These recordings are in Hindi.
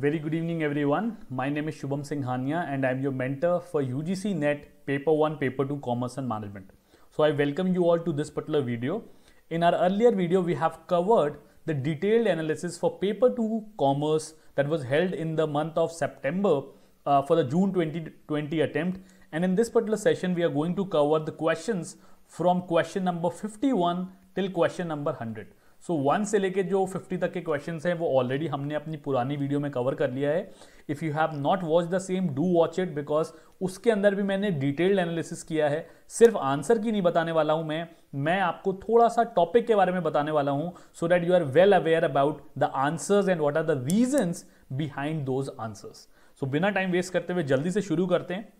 Very good evening, everyone. My name is Shubham Singhania, and I'm your mentor for UGC NET Paper 1, Paper 2 Commerce and Management. So, I welcome you all to this particular video. In our earlier video, we have covered the detailed analysis for Paper 2 Commerce that was held in the month of September uh, for the June 2020 attempt. And in this particular session, we are going to cover the questions from question number 51 till question number 100. So so, one से लेके जो फिफ्टी तक के क्वेश्चन हैं वो ऑलरेडी हमने अपनी पुरानी वीडियो में कवर कर लिया है if you have not watch the same do watch it because उसके अंदर भी मैंने डिटेल्ड एनालिसिस किया है सिर्फ आंसर की नहीं बताने वाला हूं मैं मैं आपको थोड़ा सा टॉपिक के बारे में बताने वाला हूं so that you are well aware about the answers and what are the reasons behind those answers so बिना टाइम वेस्ट करते हुए जल्दी से शुरू करते हैं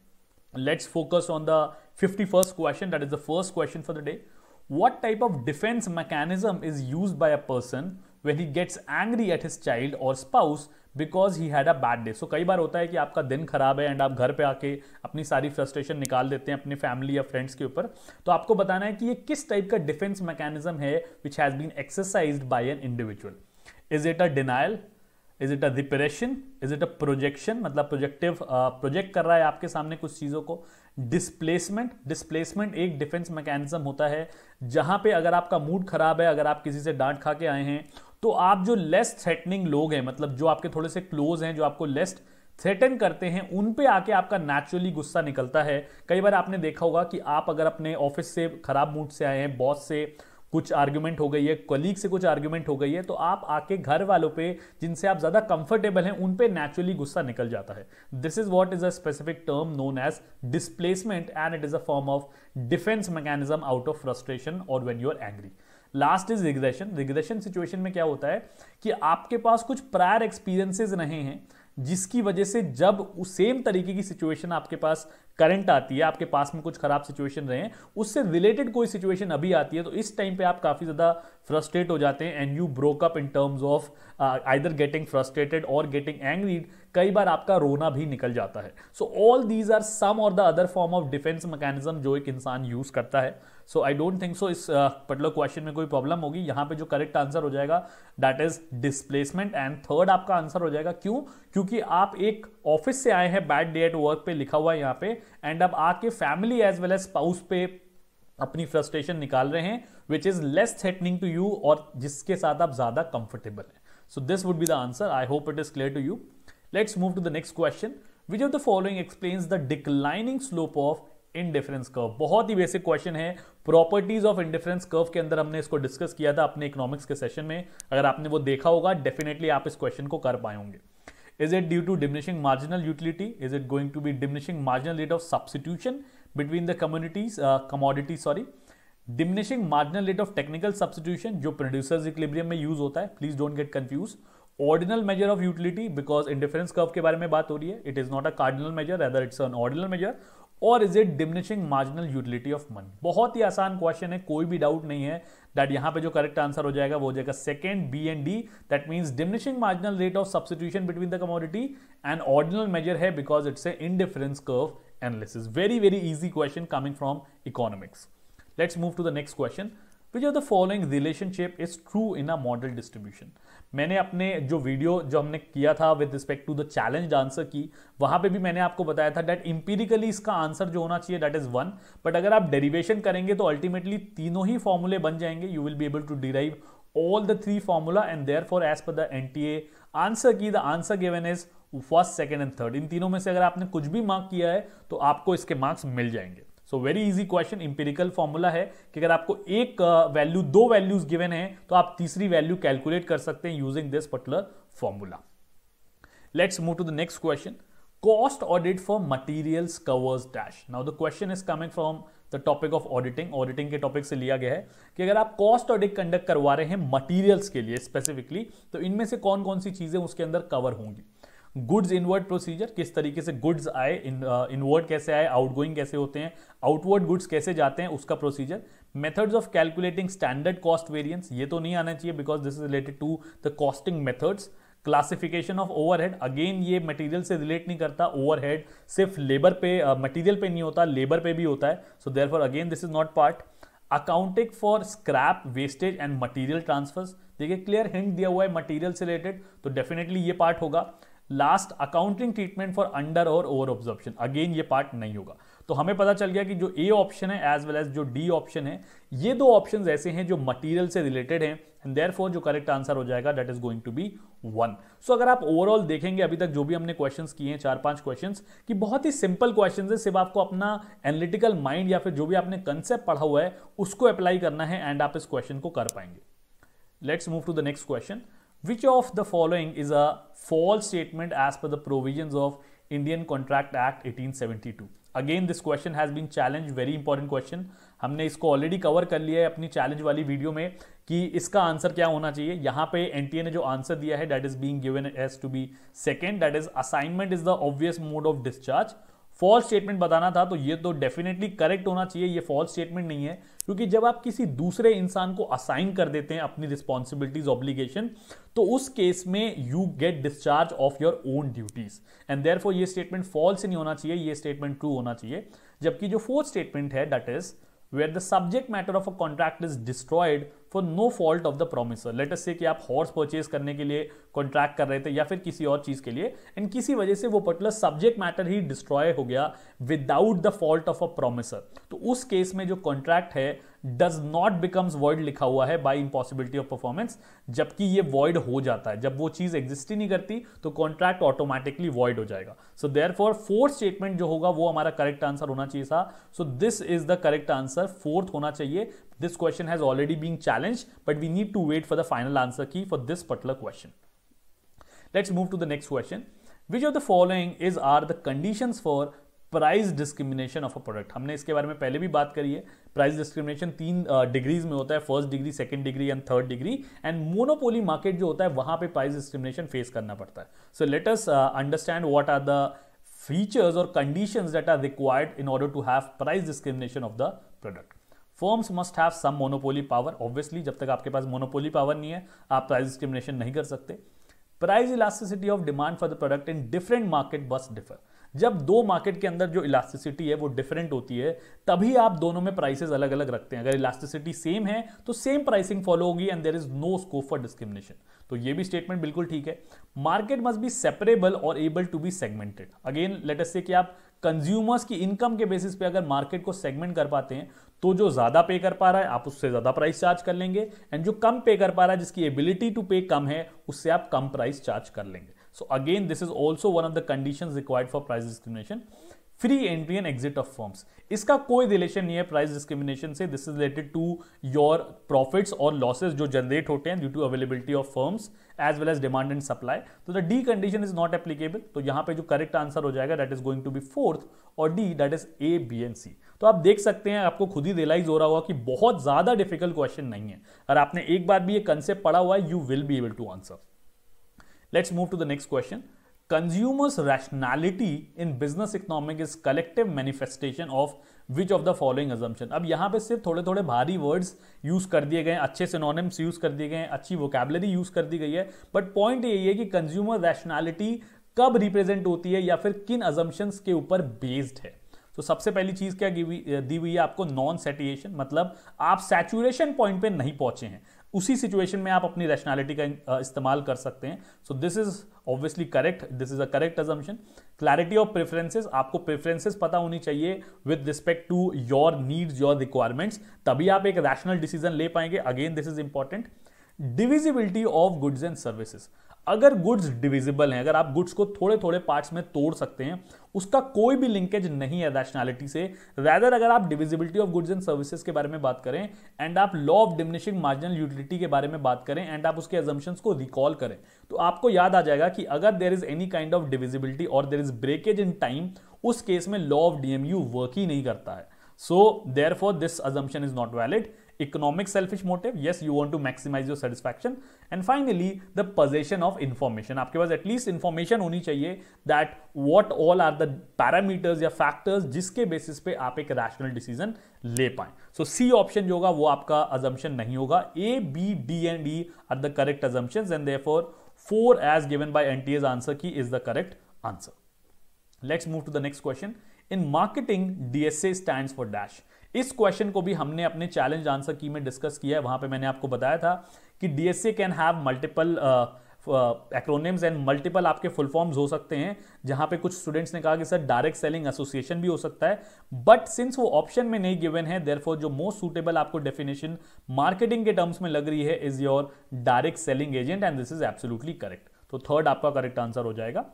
let's focus on the fifty first question that is the first question for the day what type of defense mechanism is used by a person when he gets angry at his child or spouse because he had a bad day so कई बार होता है कि आपका दिन खराब है एंड आप घर पे आके अपनी सारी फ्रस्ट्रेशन निकाल देते हैं अपने फैमिली या फ्रेंड्स के ऊपर तो आपको बताना है कि ये किस टाइप का डिफेंस मैकेनिज्म है which has been exercise by an individual is it a denial is it a depression is it a projection मतलब प्रोजेक्टिव प्रोजेक्ट uh, कर रहा है आपके सामने कुछ चीज़ों को डिस्प्लेसमेंट डिस्प्लेसमेंट एक डिफेंस मैकेनिज्म होता है जहां पे अगर आपका मूड खराब है अगर आप किसी से डांट खा के आए हैं तो आप जो लेस थ्रेटनिंग लोग हैं मतलब जो आपके थोड़े से क्लोज हैं जो आपको लेस थ्रेटन करते हैं उन पे आके आपका नेचुरली गुस्सा निकलता है कई बार आपने देखा होगा कि आप अगर अपने ऑफिस से खराब मूड से आए हैं बॉस से कुछ आर्ग्यूमेंट हो गई है कलीग से कुछ आर्ग्यूमेंट हो गई है तो आप आके घर वालों पे जिनसे आप ज़्यादा कंफर्टेबल हैं उन पे नेचुरली गुस्सा निकल जाता है this is what is a specific term known as displacement and it is a form of defence mechanism out of frustration और when you are angry last is regression regression situation में क्या होता है कि आपके पास कुछ प्रायर एक्सपीरियंसेस रहे हैं जिसकी वजह से जब उस सेम तरीके की सिचुएशन आपके पास करंट आती है आपके पास में कुछ खराब सिचुएशन रहे हैं उससे रिलेटेड कोई सिचुएशन अभी आती है तो इस टाइम पे आप काफ़ी ज़्यादा फ्रस्ट्रेट हो जाते हैं and you broke up in terms of either getting frustrated और गेटिंग एंग्री कई बार आपका रोना भी निकल जाता है so all these are some और the other form of defence mechanism जो एक इंसान यूज़ करता है सो आई डोंट थिंक सो इस पर्टिकुलर uh, क्वेश्चन में कोई प्रॉब्लम होगी यहाँ पे जो करेक्ट आंसर हो जाएगा that is displacement and third आपका आंसर हो जाएगा क्यों क्योंकि आप एक ऑफिस से आए हैं बैड डे एट वर्क पे लिखा हुआ है यहाँ पे एंड अब आके family as well as spouse पे अपनी फ्रस्ट्रेशन निकाल रहे हैं which is less threatening to you और जिसके साथ आप ज्यादा कंफर्टेबल हैं so this would be the answer I hope it is clear to you let's move to the next question which of the following explains the declining slope of indifference curve बहुत ही बेसिक क्वेश्चन है प्रॉपर्टीज ऑफ इनडिफरेंस कर्व के अंदर हमने इसको डिस्कस किया था अपने इकोनॉमिक्स के सेशन में अगर आपने वो देखा होगा डेफिनेटली आप इस क्वेश्चन को कर पाए is it due to diminishing marginal utility is it going to be diminishing marginal rate of substitution between the communities commodity sorry diminishing marginal rate of technical substitution जो प्रोड्यूसर्स इक्लिब्रियम में यूज होता है please don't get confuse ordinal measure of utility because indifference curve के बारे में बात हो रही है it is not a cardinal measure rather it's an ordinal measure और is it diminishing marginal utility of money बहुत ही आसान क्वेश्चन है कोई भी डाउट नहीं है दैट यहां पे जो करेक्ट आंसर हो जाएगा वो हो जाएगा second B and D that means diminishing marginal rate of substitution between the commodity and ordinal measure है because it's a indifference curve analysis very very easy question coming from economics let's move to the next question which of the following relationship is true in a model distribution मैंने अपने जो वीडियो जो हमने किया था with respect to the challenge answer की वहां पे भी मैंने आपको बताया था डैट इंपीरिकली इसका आंसर जो होना चाहिए डैट इज़ वन बट अगर आप डेरिवेशन करेंगे तो अल्टीमेटली तीनों ही फॉर्मूले बन जाएंगे you will be able to derive all the formula and there as per the N T A answer key the answer given is first second and third in तीनों में से अगर आपने कुछ भी मार्क किया है तो आपको इसके मार्क्स मिल जाएंगे so very easy question empirical formula है कि अगर आपको एक वैल्यू uh, दो वैल्यूज गिवन है तो आप तीसरी वैल्यू कैलकुलेट कर सकते हैं using this particular formula let's move to the next question cost audit for materials covers dash now the question is coming from the topic of auditing auditing के टॉपिक से लिया गया है कि अगर आप कॉस्ट ऑडिट कंडक्ट करवा रहे हैं मटीरियल्स के लिए स्पेसिफिकली तो इनमें से कौन कौन सी चीजें उसके अंदर कवर होंगी गुड्स इनवर्ड प्रोसीजर किस तरीके से गुड्स आए इनवर्ड कैसे आए आउटगोइंग कैसे होते हैं आउटवर्ड गुड्स कैसे जाते हैं उसका procedure methods of calculating standard cost variance ये तो नहीं आना चाहिए because this is related to the costing methods classification of overhead again ये मटेरियल से रिलेट नहीं करता ओवरहेड सिर्फ लेबर पे मटेरियल uh, पे नहीं होता लेबर पे भी होता है so there again this is not part accounting for scrap wastage and material transfers देखिए क्लियर हिंट दिया हुआ है मटेरियल से रिलेटेड तो डेफिनेटली ये पार्ट होगा last accounting treatment for under और ओवर ऑब्जॉर्प्शन अगेन ये पार्ट नहीं होगा तो हमें पता चल गया कि जो ए ऑप्शन है एज वेल एज जो डी ऑप्शन है ये दो ऑप्शन ऐसे हैं जो मटीरियल से रिलेटेड हैं एंड देयर फोर जो करेक्ट आंसर हो जाएगा that is going to be one so अगर आप ओवरऑल देखेंगे अभी तक जो भी हमने क्वेश्चंस किए हैं चार पांच क्वेश्चंस कि बहुत ही सिंपल क्वेश्चंस है सिर्फ आपको अपना एनालिटिकल माइंड या फिर जो भी आपने कंसेप्ट पढ़ा हुआ है उसको अप्लाई करना है एंड आप इस क्वेश्चन को कर पाएंगे let's move to the next question Which of the following is a false statement as per the provisions of Indian Contract Act 1872? Again this question has been challenge very important question हमने इसको ऑलरेडी कवर कर लिया है अपनी चैलेंज वाली वीडियो में कि इसका आंसर क्या होना चाहिए यहाँ पे एन ने जो आंसर दिया है that is being given as to be second that is assignment is the obvious mode of discharge false statement बताना था तो ये तो डेफिनेटली करेक्ट होना चाहिए ये फॉल्स स्टेटमेंट नहीं है क्योंकि जब आप किसी दूसरे इंसान को असाइन कर देते हैं अपनी रिस्पॉन्सिबिलिटीज ऑब्लिगेशन तो उस केस में you get discharge of your own duties and there statement false नहीं होना चाहिए ये स्टेटमेंट ट्रू होना चाहिए जबकि जो फोर्थ स्टेटमेंट है that is where the subject matter of a contract is destroyed for no fault of the promiser let us कि आप हॉर्स परचेज करने के लिए कॉन्ट्रैक्ट कर रहे थे या फिर किसी और चीज़ के लिए एंड किसी वजह से वो पर्टिकुलर सब्जेक्ट मैटर ही डिस्ट्रॉय हो गया without the fault of a promiser तो उस केस में जो कॉन्ट्रैक्ट है डज नॉट बिकम्स वॉइड लिखा हुआ है बाई इम्पॉसिबिलिटी ऑफ परफॉर्मेंस जबकि ये वॉइड हो जाता है जब वो चीज़ एग्जिस्ट ही नहीं करती तो कॉन्ट्रैक्ट ऑटोमेटिकली वॉइड हो जाएगा so there fourth statement जो होगा वो हमारा करेक्ट आंसर होना चाहिए था so this is the correct answer fourth होना चाहिए this question has already been challenge but we need to wait for the final answer key for this particular question let's move to the next question which of the following is are the conditions for price discrimination of a product हमने इसके बारे में पहले भी बात करी है प्राइस डिस्क्रिमिनेशन तीन डिग्रीज में होता है first degree second degree and third degree and monopoly market जो होता है वहां पे प्राइस डिस्क्रिमिनेशन फेस करना पड़ता है so let us understand what are the features और conditions that are required in order to have price discrimination of the product firms must have some monopoly power obviously जब तक आपके पास मोनोपोली पावर नहीं है आप प्राइस डिस्क्रिमिनेशन नहीं कर सकते price elasticity of demand for the product in different market बस डिफर जब दो मार्केट के अंदर जो इलास्टिसिटी है वो डिफरेंट होती है तभी आप दोनों में प्राइसेस अलग अलग रखते हैं अगर इलास्टिसिटी सेम है तो सेम प्राइसिंग फॉलो होगी and there is no scope for discrimination तो ये भी स्टेटमेंट बिल्कुल ठीक है मार्केट मस्ट बी सेपरेबल और able to be segmented again latest से कि आप कंज्यूमर्स की इनकम के बेसिस पे अगर मार्केट को सेगमेंट कर पाते हैं तो जो ज़्यादा पे कर पा रहा है आप उससे ज़्यादा प्राइस चार्ज कर लेंगे एंड जो कम पे कर पा रहा है जिसकी एबिलिटी टू पे कम है उससे आप कम प्राइस चार्ज कर लेंगे so again this is also one of the condition required for price discrimination free entry and exit of forms इसका कोई रिलेशन नहीं है प्राइस डिस्क्रिमिनेशन से this is related to your profits और लॉसेस जो जनरेट होते हैं due to availability of firms as well as demand and supply तो the D condition is not applicable तो यहां पे जो करेक्ट आंसर हो जाएगा that is going to be fourth और D that is A B and C तो आप देख सकते हैं आपको खुद ही रियलाइज हो रहा होगा कि बहुत ज्यादा डिफिकल्ट क्वेश्चन नहीं है अगर आपने एक बार भी ये कंसेप्ट पढ़ा हुआ है you will be able to answer let's move to the next question consumers rationality in business economic is collective manifestation of which of the following assumption अब यहाँ पे सिर्फ थोड़े थोड़े भारी वर्ड्स यूज कर दिए गए अच्छे सिनोनिम्स यूज कर दिए गए अच्छी वोकेबलरी यूज कर दी गई है बट पॉइंट यही है कि कंज्यूमर रैशनैलिटी कब रिप्रेजेंट होती है या फिर किन अजम्पन्स के ऊपर बेस्ड है तो सबसे पहली चीज क्या दी हुई है आपको नॉन सेटिएशन मतलब आप सैचुरेशन पॉइंट पे नहीं पहुंचे हैं उसी सिचुएशन में आप अपनी रैशनैलिटी का इस्तेमाल कर सकते हैं so this is obviously correct this is a correct assumption clarity of preferences आपको प्रेफरेंसेस पता होनी चाहिए with respect to your needs your requirements तभी आप एक रैशनल डिसीजन ले पाएंगे again this is important divisibility of goods and services अगर गुड्स डिविजिबल हैं अगर आप गुड्स को थोड़े थोड़े पार्ट्स में तोड़ सकते हैं उसका कोई भी लिंकेज नहीं है रैशनैलिटी से रैदर अगर आप divisibility of goods and services के बारे में बात करें एंड आप law of diminishing marginal utility के बारे में बात करें एंड आप उसके एजम्पन्स को रिकॉल करें तो आपको याद आ जाएगा कि अगर there is any kind of divisibility और there is breakage in time उस केस में लॉ ऑफ डीएमयू वर्क ही नहीं करता है so therefore this assumption is not valid economic selfish motive yes you want to maximize your satisfaction and finally the possession of information आपके पास एटलीस्ट इन्फॉर्मेशन होनी चाहिए that what all are the parameters या फैक्टर्स जिसके बेसिस पे आप एक रैशनल डिसीजन ले पाए सो सी ऑप्शन जो होगा वो आपका अजम्पन नहीं होगा A B D and E are the correct assumption and therefore four as given by N T as answer की is the correct answer let's move to the next question in marketing DSA stand for dash इस क्वेश्चन को भी हमने अपने चैलेंज आंसर की में डिस्कस किया है वहां पे मैंने आपको बताया था कि DSA can have multiple acronyms and multiple आपके फुल फॉर्म्स हो सकते हैं जहां पे कुछ स्टूडेंट्स ने कहा कि सर डायरेक्ट सेलिंग एसोसिएशन भी हो सकता है बट सिंस वो ऑप्शन में नहीं गिवन है देर जो मोस्ट सुटेबल आपको डेफिनेशन मार्केटिंग के टर्म्स में लग रही है is your direct selling agent and this is absolutely correct तो थर्ड आपका करेक्ट आंसर हो जाएगा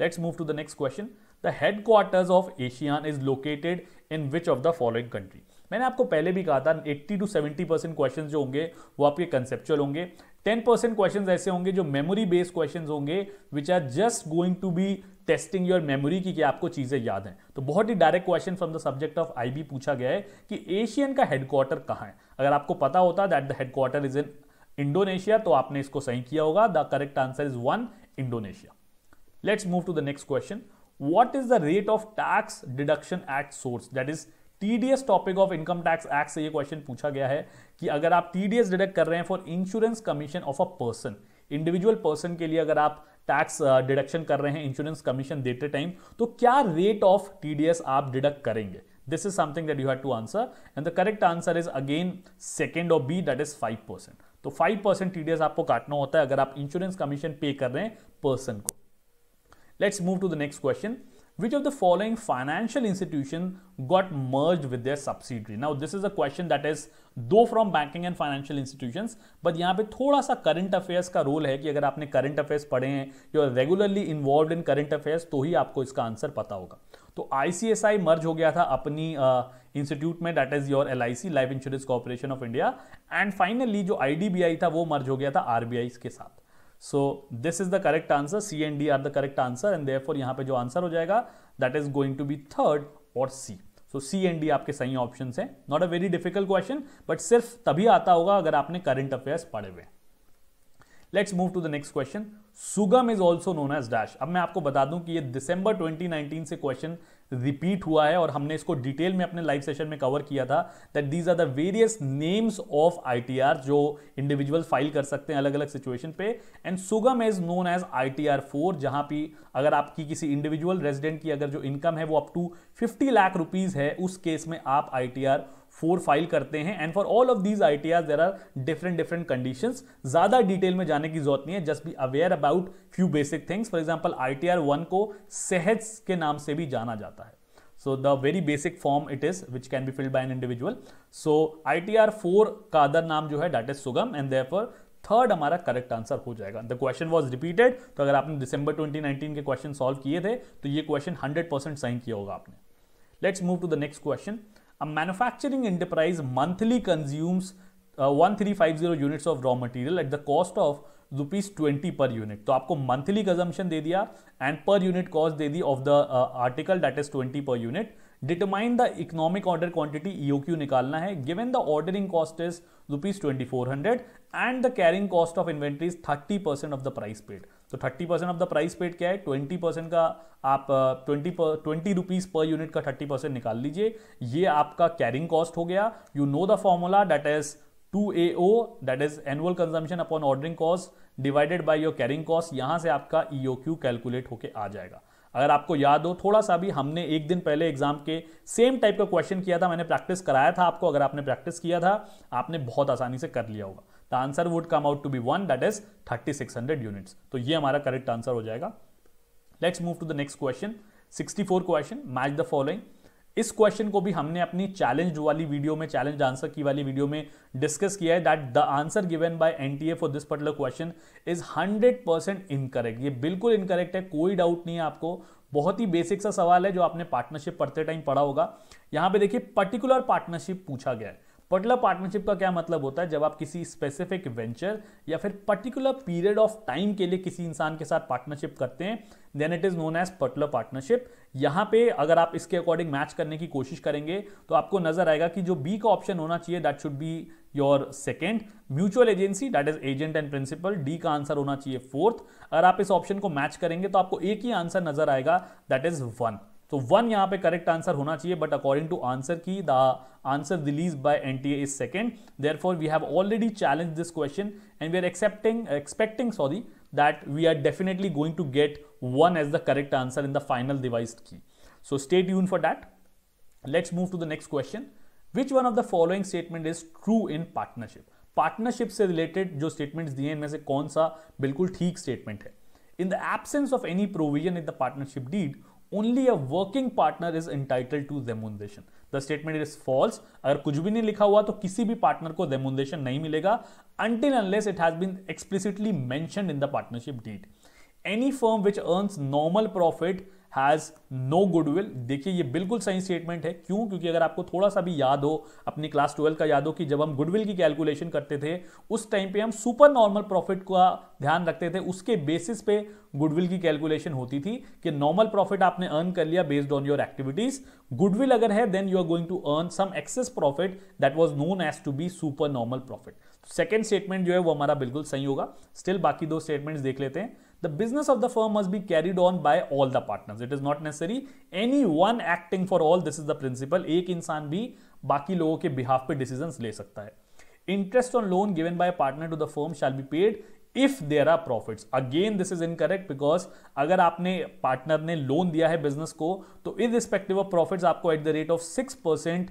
let's move to the next question the headquarters of ASEAN is located in which of the following country मैंने आपको पहले भी कहा था 80 टू 70 परसेंट क्वेश्चन जो होंगे वो आपके कंसेप्चुअल होंगे 10 परसेंट क्वेश्चन ऐसे होंगे जो मेमोरी बेस्ड क्वेश्चन होंगे which are just going to be testing your memory की कि आपको चीज़ें याद हैं तो बहुत ही direct question from the subject of I पूछा गया है कि एशियन का हेडक्वार्टर कहाँ है अगर आपको पता होता that the headquarter is in Indonesia तो आपने इसको सही किया होगा the correct answer is one Indonesia let's move to the next question what is the rate of tax deduction at source that is TDS topic of income tax act से ये क्वेश्चन पूछा गया है कि अगर आप टीडीएस डिडक्ट कर रहे हैं for insurance commission of a person individual person के लिए अगर आप टैक्स डिडक्शन uh, कर रहे हैं इंश्योरेंस कमीशन देते टाइम तो क्या रेट ऑफ टीडीएस आप डिडक्ट करेंगे this is something that you had to answer and the correct is is again second or b that is 5% तो 5% टीडीएस आपको काटना होता है अगर आप इंश्योरेंस कमीशन पे कर रहे हैं पर्सन को Let's move to the next question. Which of the following financial institution got merged with their subsidiary? Now, this is a question that is two from banking and financial institution but यहाँ पे थोड़ा सा करंट अफेयर्स का रोल है कि अगर आपने करंट अफेयर्स पढ़े हैं you are regularly involve in current affairs तो ही आपको इसका आंसर पता होगा तो आईसीएसआई मर्ज हो गया था अपनी इंस्टीट्यूट uh, में that is your L life insurance corporation of India and finally जो आई था वो मर्ज हो गया था आरबीआई के साथ so this is the correct answer C and D are the correct answer and therefore यहां पे जो आंसर हो जाएगा that is going to be third और C so C and D आपके सही ऑप्शन हैं not a very difficult question but सिर्फ तभी आता होगा अगर आपने करंट अफेयर्स पढ़े हुए let's move to the next question Sugam is also known as dash अब मैं आपको बता दूं कि ये दिसंबर 2019 से क्वेश्चन रिपीट हुआ है और हमने इसको डिटेल में अपने लाइव सेशन में कवर किया था that these are the various names of I जो इंडिविजुअल फाइल कर सकते हैं अलग अलग सिचुएशन पे and Sugam is known as I T R four जहां पर अगर आपकी किसी इंडिविजुअल रेजिडेंट की अगर जो इनकम है वो up to fifty lakh rupees है उस केस में आप I T R four file करते हैं and for all of these I T R there are different different condition ज्यादा डिटेल में जाने की जरूरत नहीं है just be aware about few basic things for example I T R one को सहज के नाम से भी जाना जाता है very basic form it is which can be filled by an individual so I T R four का अदर नाम जो है is Sugam and therefore third हमारा करेक्ट आंसर हो जाएगा द क्वेश्चन वॉज रिपीटेड तो अगर आपने दिसंबर 2019 के क्वेश्चन सॉल्व किए थे तो ये क्वेश्चन 100 परसेंट सही किया होगा आपने let's move to the next question A manufacturing enterprise monthly consumes uh, 1350 units of raw material at the cost of rupees twenty per unit तो आपको मंथली कंजम्पशन दे दिया एंड पर यूनिट कॉस्ट दे दी of the article that is twenty per unit determine the economic order quantity Q निकालना है given the ordering cost is rupees twenty four hundred and the carrying cost of inventory is thirty percent of the price paid तो thirty percent of the price paid क्या है ट्वेंटी परसेंट का आप twenty twenty rupees per unit का थर्टी परसेंट निकाल लीजिए ये आपका कैरिंग कॉस्ट हो गया you know the formula that is two A O that is annual consumption upon ordering cost divided by your carrying cost यहाँ से आपका ई ओ क्यू कैलकुलेट होकर आ जाएगा अगर आपको याद हो थोड़ा सा भी हमने एक दिन पहले एग्जाम के सेम टाइप का क्वेश्चन किया था मैंने प्रैक्टिस कराया था आपको अगर आपने प्रैक्टिस किया था आपने बहुत आसानी से कर लिया होगा the answer would come out to be one that is thirty six hundred units तो ये हमारा करेक्ट आंसर हो जाएगा let's move to the next question four question match the following इस क्वेश्चन को भी हमने अपनी चैलेंज वाली वीडियो में चैलेंज आंसर की वाली वीडियो में डिस्कस किया है that the answer given by NTA for this particular question is hundred percent incorrect ये बिल्कुल इनकरेक्ट है कोई डाउट नहीं है आपको बहुत ही बेसिक सा सवाल है जो आपने पार्टनरशिप पढ़ते टाइम पढ़ा होगा यहां पे देखिए पर्टिकुलर पार्टनरशिप पूछा गया है पर्टिकुलर पार्टनरशिप का क्या मतलब होता है जब आप किसी स्पेसिफिक वेंचर या फिर पर्टिकुलर पीरियड ऑफ टाइम के लिए किसी इंसान के साथ पार्टनरशिप करते हैं then it is known as particular partnership यहां पे अगर आप इसके अकॉर्डिंग मैच करने की कोशिश करेंगे तो आपको नजर आएगा कि जो बी का ऑप्शन होना चाहिए that should be your second mutual agency that is agent and principal D का आंसर होना चाहिए फोर्थ अगर आप इस ऑप्शन को मैच करेंगे तो आपको एक ही आंसर नजर आएगा that is one So one, यहाँ पे करेक्ट आंसर होना चाहिए But according to answer की the answer released by NTA is second. Therefore, we have already challenged this question and we are and we are that we are definitely going to get one as the correct answer in the final devised key. So stay tuned for that. Let's move to the next question. Which one of the following statement is true in partnership? Partnerships से related जो statements दिए इनमें से कौन सा बिल्कुल ठीक statement है? In the absence of any provision in the partnership deed, only a working partner is entitled to remuneration. The statement is false. अगर कुछ भी नहीं लिखा हुआ तो किसी भी partner को remuneration नहीं मिलेगा until unless it has been explicitly mentioned in the partnership deed. Any firm which earns normal profit has no goodwill देखिए ये बिल्कुल सही स्टेटमेंट है क्यों क्योंकि अगर आपको थोड़ा सा भी याद हो अपनी क्लास ट्वेल्व का याद हो कि जब हम गुडविल की कैलकुलेशन करते थे उस टाइम पे हम सुपर नॉर्मल प्रॉफिट का ध्यान रखते थे उसके बेसिस पे गुडविल की कैलकुलेशन होती थी कि नॉर्मल प्रॉफिट आपने अर्न कर लिया based on your activities goodwill अगर है then you are going to earn some excess profit that was known as to be super normal profit second statement जो है वो हमारा बिल्कुल सही होगा स्टिल बाकी दो स्टेटमेंट्स देख लेते हैं the business of the firm must be carried on by all the partners it is not necessary any one acting for all this is the principal एक इंसान भी बाकी लोगों के बिहाफ पे डिसीजन ले सकता है interest on loan given by partner to the firm shall be paid if there are profit again this is incorrect because अगर आपने पार्टनर ने लोन दिया है बिजनेस को तो इन रिस्पेक्टिव ऑफ प्रॉफिट आपको at the rate of six percent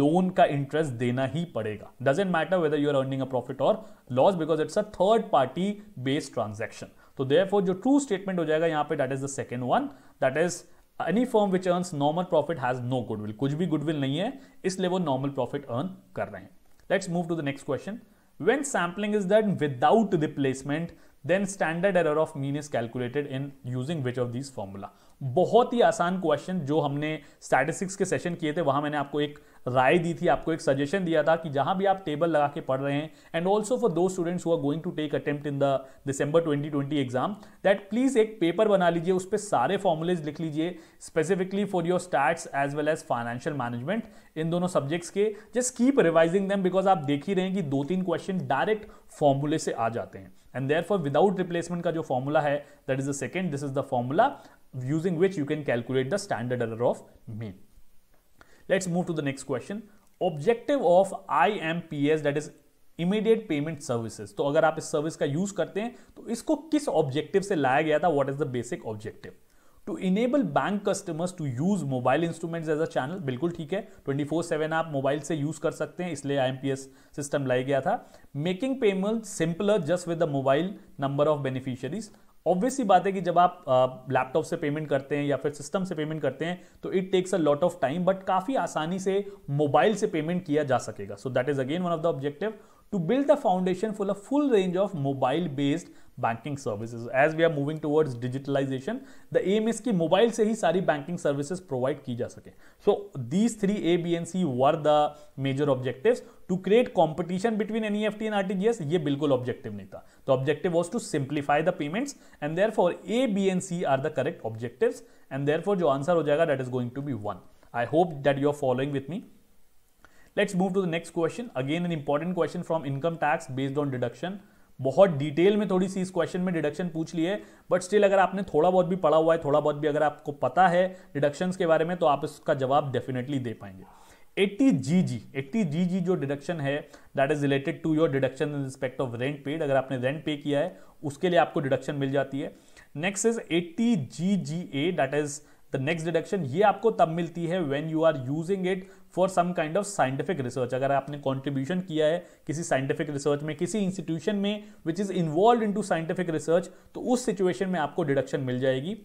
loan का इंटरेस्ट देना ही पड़ेगा doesn't matter whether you are earning a profit और loss because it's a third party based transaction तो देयरफॉर जो ट्रू स्टेटमेंट हो जाएगा यहां पर that is the second one that is any form which earn normal profit has no goodwill कुछ भी गुडविल नहीं है इसलिए वो नॉर्मल प्रॉफिट अर्न कर रहे हैं let's move to the next question When sampling is done without the placement then standard error of mean is calculated in using which of these formula बहुत ही आसान क्वेश्चन जो हमने स्टैटिस्टिक्स के सेशन किए थे वहां मैंने आपको एक राय दी थी आपको एक सजेशन दिया था कि जहां भी आप टेबल लगा के पढ़ रहे हैं and also for those students who are going to take attempt in the December 2020 exam that please एक पेपर बना लीजिए उस पर सारे फॉर्मुलेज लिख लीजिए specifically for your stats as well as financial management इन दोनों सब्जेक्ट्स के just keep revising them because आप देख ही रहे हैं कि दो तीन क्वेश्चन डायरेक्ट फॉर्मूले से आ जाते हैं and therefore without replacement का जो फॉर्मूला है that is the second this is the formula using which you can calculate the standard error of mean the next question objective of I M P S that is immediate payment services तो अगर आप इस सर्विस का यूज करते हैं तो इसको किस ऑब्जेक्टिव से लाया गया था what is the basic objective to enable bank customers to use mobile instrument as a channel बिल्कुल ठीक है 24/7 आप मोबाइल से यूज कर सकते हैं इसलिए I M P S system लाया गया था making payment simpler just with the mobile number of beneficiaries obviously बात है कि जब आप लैपटॉप से पेमेंट करते हैं या फिर सिस्टम से पेमेंट करते हैं तो it takes a lot of time but काफ़ी आसानी से मोबाइल से पेमेंट किया जा सकेगा so that is again one of the objective to build the foundation for a full range of mobile based banking services as we are moving towards digitalization the aim is की मोबाइल से ही सारी बैंकिंग सर्विसेज प्रोवाइड की जा सके so these three A B and C were the major objectives to create competition between N E F T and R T G S ये बिल्कुल ऑब्जेक्टिव नहीं था तो objective was to simplify the payments and therefore A B and C are the correct objective and therefore जो आंसर हो जाएगा that is going to be one I hope that you are following with me Let's move to the next question. Again, an important question from income tax based on deduction. बहुत डिटेल में थोड़ी सी इस क्वेश्चन में डिडक्शन पूछ ली है बट स्टिल अगर आपने थोड़ा बहुत भी पढ़ा हुआ है थोड़ा बहुत भी अगर आपको पता है डिडक्शन के बारे में तो आप इसका जवाब डेफिनेटली दे पाएंगे एट्टी जी जी एट्टी जी जी जो डिडक्शन है that is related to your deduction in respect of rent paid अगर आपने रेंट पे किया है उसके लिए आपको डिडक्शन मिल जाती है next is eighty G G A that is the next deduction ये आपको तब मिलती है when you are using it for some kind of scientific research अगर आपने कॉन्ट्रीब्यूशन किया है किसी साइंटिफिक रिसर्च में किसी इंस्टीट्यूशन में which is involve in scientific research तो उस सिचुएशन में आपको डिडक्शन मिल जाएगी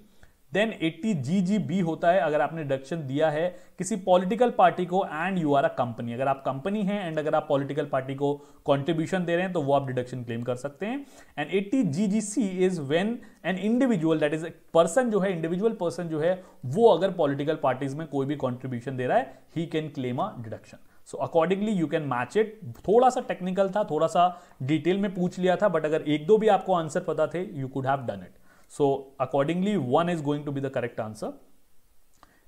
देन 80 बी होता है अगर आपने डिडक्शन दिया है किसी पॉलिटिकल पार्टी को and you are a company अगर आप कंपनी हैं एंड अगर आप पॉलिटिकल पार्टी को कॉन्ट्रीब्यूशन दे रहे हैं तो वो आप डिडक्शन क्लेम कर सकते हैं and eighty G G C is when an individual that is person जो है इंडिविजुअल पर्सन जो है वो अगर पॉलिटिकल पार्टीज में कोई भी कॉन्ट्रीब्यूशन दे रहा है he can claim a deduction so accordingly you can match it थोड़ा सा टेक्निकल था थोड़ा सा डिटेल में पूछ लिया था बट अगर एक दो भी आपको आंसर पता थे you could have done it So accordingly, one is going to be the correct answer.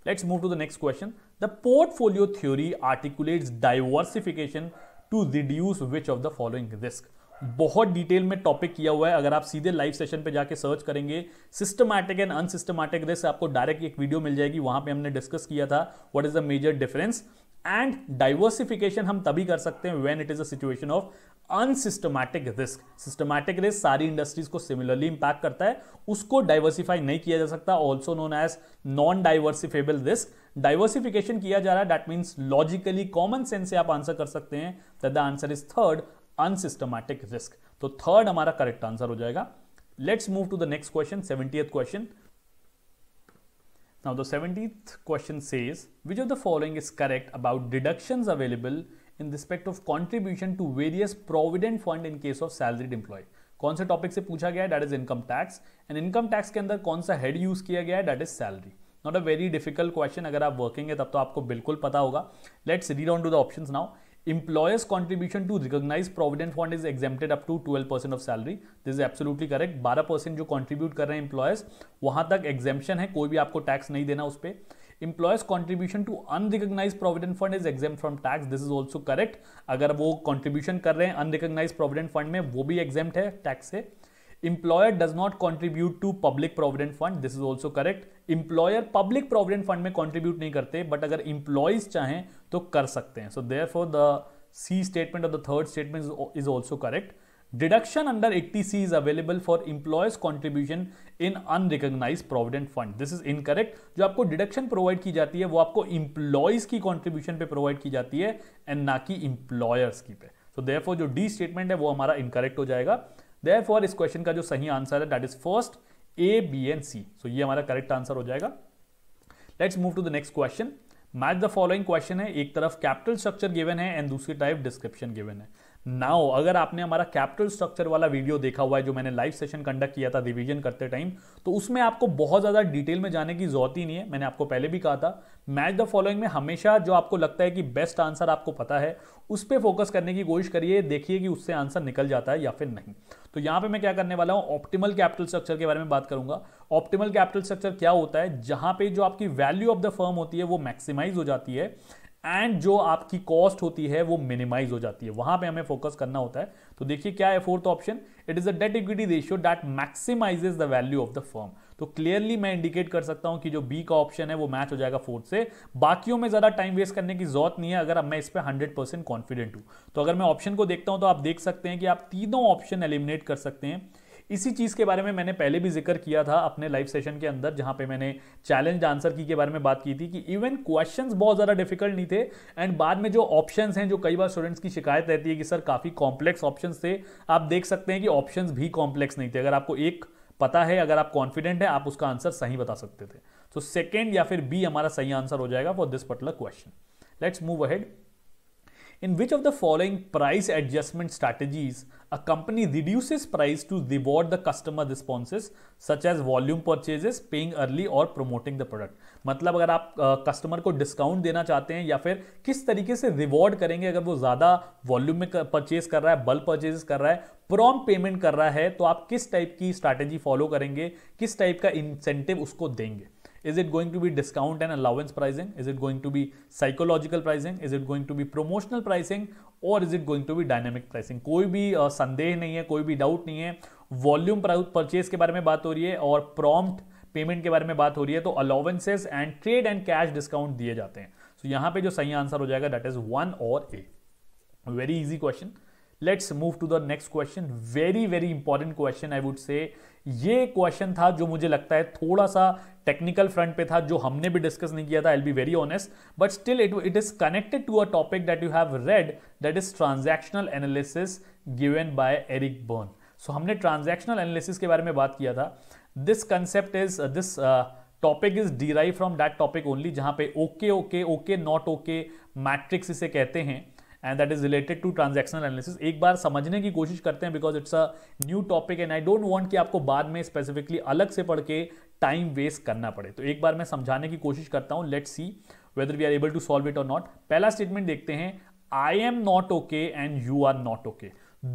Let's move to the next question. The portfolio theory articulates diversification to reduce which of the following risk. बहुत डिटेल में टॉपिक किया हुआ है अगर आप सीधे लाइव सेशन पे जाके सर्च करेंगे सिस्टमैटिक एंड अनसिस्टमैटिक रिस्क आपको डायरेक्ट एक वीडियो मिल जाएगी वहां पे हमने डिस्कस किया था what is the major difference and diversification हम तभी कर सकते हैं when it is a situation of unsystematic risk systematic risk सारी इंडस्ट्रीज को सिमिलरली इंपैक्ट करता है उसको डाइवर्सिफाई नहीं किया जा सकता also known as non diversifiable risk diversification किया जा रहा है that means logically common sense से आप आंसर कर सकते हैं the answer is third unsystematic risk तो थर्ड हमारा करेक्ट आंसर हो जाएगा let's move to the next question seventy question Now the 17th question says, which of the following is correct about deductions available in respect of contribution to various provident fund in case of salaried employee? कौन से टॉपिक से पूछा गया है that is income tax and income tax के अंदर कौन सा हेड यूज किया गया है that is salary not a very difficult question अगर आप वर्किंग है तब तो आपको बिल्कुल पता होगा let's read on to the options now Employer's contribution to recognized provident fund is exempted up percent of salary this This is absolutely correct. 12% जो कॉन्ट्रीब्यूट कर रहे हैं employers वहां तक एक्जेंशन है कोई भी आपको टैक्स नहीं देना उस पर employees contribution to unrecognized provident fund is exempt from tax this is also correct अगर वो कॉन्ट्रीब्यूशन कर रहे हैं अनरिकग्नाइज प्रोविडेंट फंड में वो भी एक्जेम्ट है टैक्स से employer does not contribute to public provident fund this is also correct employer public provident fund में कॉन्ट्रीब्यूट नहीं करते बट अगर इंप्लॉयज चाहें तो कर सकते हैं so therefore the C statement of the third statement is also correct deduction under eighty C is available for employees contribution in unrecognized provident fund this is incorrect जो आपको डिडक्शन प्रोवाइड की जाती है वो आपको इंप्लॉयज की कॉन्ट्रीब्यूशन पे प्रोवाइड की जाती है एंड ना कि इंप्लॉयर्स की पे सो देयर फॉर जो डी स्टेटमेंट है वो हमारा इनकरेक्ट हो जाएगा देयरफॉर इस क्वेश्चन का जो सही आंसर है that is first A B and C so ये हमारा करेक्ट आंसर हो जाएगा let's move to the next question match the following question है एक तरफ कैपिटल स्ट्रक्चर गिवन है एंड दूसरी टाइप डिस्क्रिप्शन गिवन है नाउ अगर आपने हमारा कैपिटल स्ट्रक्चर वाला वीडियो देखा हुआ है जो मैंने लाइव सेशन कंडक्ट किया था रिवीजन करते टाइम तो उसमें आपको बहुत ज़्यादा डिटेल में जाने की जरूरत ही नहीं है मैंने आपको पहले भी कहा था मैच द फॉलोइंग में हमेशा जो आपको लगता है कि बेस्ट आंसर आपको पता है उस पर फोकस करने की कोशिश करिए देखिए कि उससे आंसर निकल जाता है या फिर नहीं तो यहां पे मैं क्या करने वाला हूँ ऑप्टिमल कैपिटल स्ट्रक्चर के बारे में बात करूंगा ऑप्टिमल कैपिटल स्ट्रक्चर क्या होता है जहां पे जो आपकी वैल्यू ऑफ द फर्म होती है वो मैक्सिमाइज हो जाती है एंड जो आपकी कॉस्ट होती है वो मिनिमाइज हो जाती है वहां पे हमें फोकस करना होता है तो देखिए क्या है fourth option it is a debt equity ratio debt maximizes the value of the firm तो क्लियरली मैं इंडिकेट कर सकता हूं कि जो बी का ऑप्शन है वो मैच हो जाएगा फोर्थ से बाकियों में ज्यादा टाइम वेस्ट करने की जरूरत नहीं है अगर मैं इस पर हंड्रेड परसेंट कॉन्फिडेंट हूं तो अगर मैं ऑप्शन को देखता हूं तो आप देख सकते हैं कि आप तीनों ऑप्शन एलिमिनेट कर सकते हैं इसी चीज़ के बारे में मैंने पहले भी जिक्र किया था अपने लाइव सेशन के अंदर जहाँ पे मैंने चैलेंज आंसर की के बारे में बात की थी कि इवन क्वेश्चन बहुत ज़्यादा डिफिकल्ट नहीं थे एंड बाद में जो ऑप्शन हैं जो कई बार स्टूडेंट्स की शिकायत रहती है कि सर काफ़ी कॉम्प्लेक्स ऑप्शन थे आप देख सकते हैं कि ऑप्शन भी कॉम्प्लेक्स नहीं थे अगर आपको एक पता है अगर आप कॉन्फिडेंट है आप उसका आंसर सही बता सकते थे तो सेकेंड या फिर बी हमारा सही आंसर हो जाएगा for this particular question let's move ahead In which of the following price adjustment strategies a company reduces price to reward the customer responses such as volume purchases, paying early और promoting the product. मतलब अगर आप कस्टमर को डिस्काउंट देना चाहते हैं या फिर किस तरीके से रिवॉर्ड करेंगे अगर वो ज़्यादा वॉल्यूम में परचेज कर रहा है बल्क परचेज कर रहा है प्रॉम पेमेंट कर रहा है तो आप किस टाइप की स्ट्रैटेजी फॉलो करेंगे किस टाइप का इंसेंटिव उसको देंगे is it going to be discount and allowance pricing is it going to be psychological pricing is it going to be promotional pricing और is it going to be dynamic pricing कोई भी uh, संदेह नहीं है कोई भी डाउट नहीं है वॉल्यूम परचेज के बारे में बात हो रही है और प्रॉम्प्ट पेमेंट के बारे में बात हो रही है तो allowances and trade and cash discount दिए जाते हैं सो so, यहाँ पे जो सही आंसर हो जाएगा दैट इज वन और a very easy question let's move to the next question very very important question I would say ये क्वेश्चन था जो मुझे लगता है थोड़ा सा टेक्निकल फ्रंट पे था जो हमने भी डिस्कस नहीं किया था I be very honest but still it it is connected to a topic that you have read that is transactional analysis given by Eric Berne so हमने ट्रांजैक्शनल एनालिसिस के बारे में बात किया था this concept is this topic is derive from that topic only जहां पे okay okay okay not okay matrix इसे कहते हैं and that is related to transactional analysis एक बार समझने की कोशिश करते हैं because it's a new topic and I don't want कि आपको बाद में स्पेसिफिकली अलग से पढ़ के टाइम वेस्ट करना पड़े तो एक बार मैं समझाने की कोशिश करता हूँ let see whether we are able to solve it or not पहला स्टेटमेंट देखते हैं I am not okay and you are not okay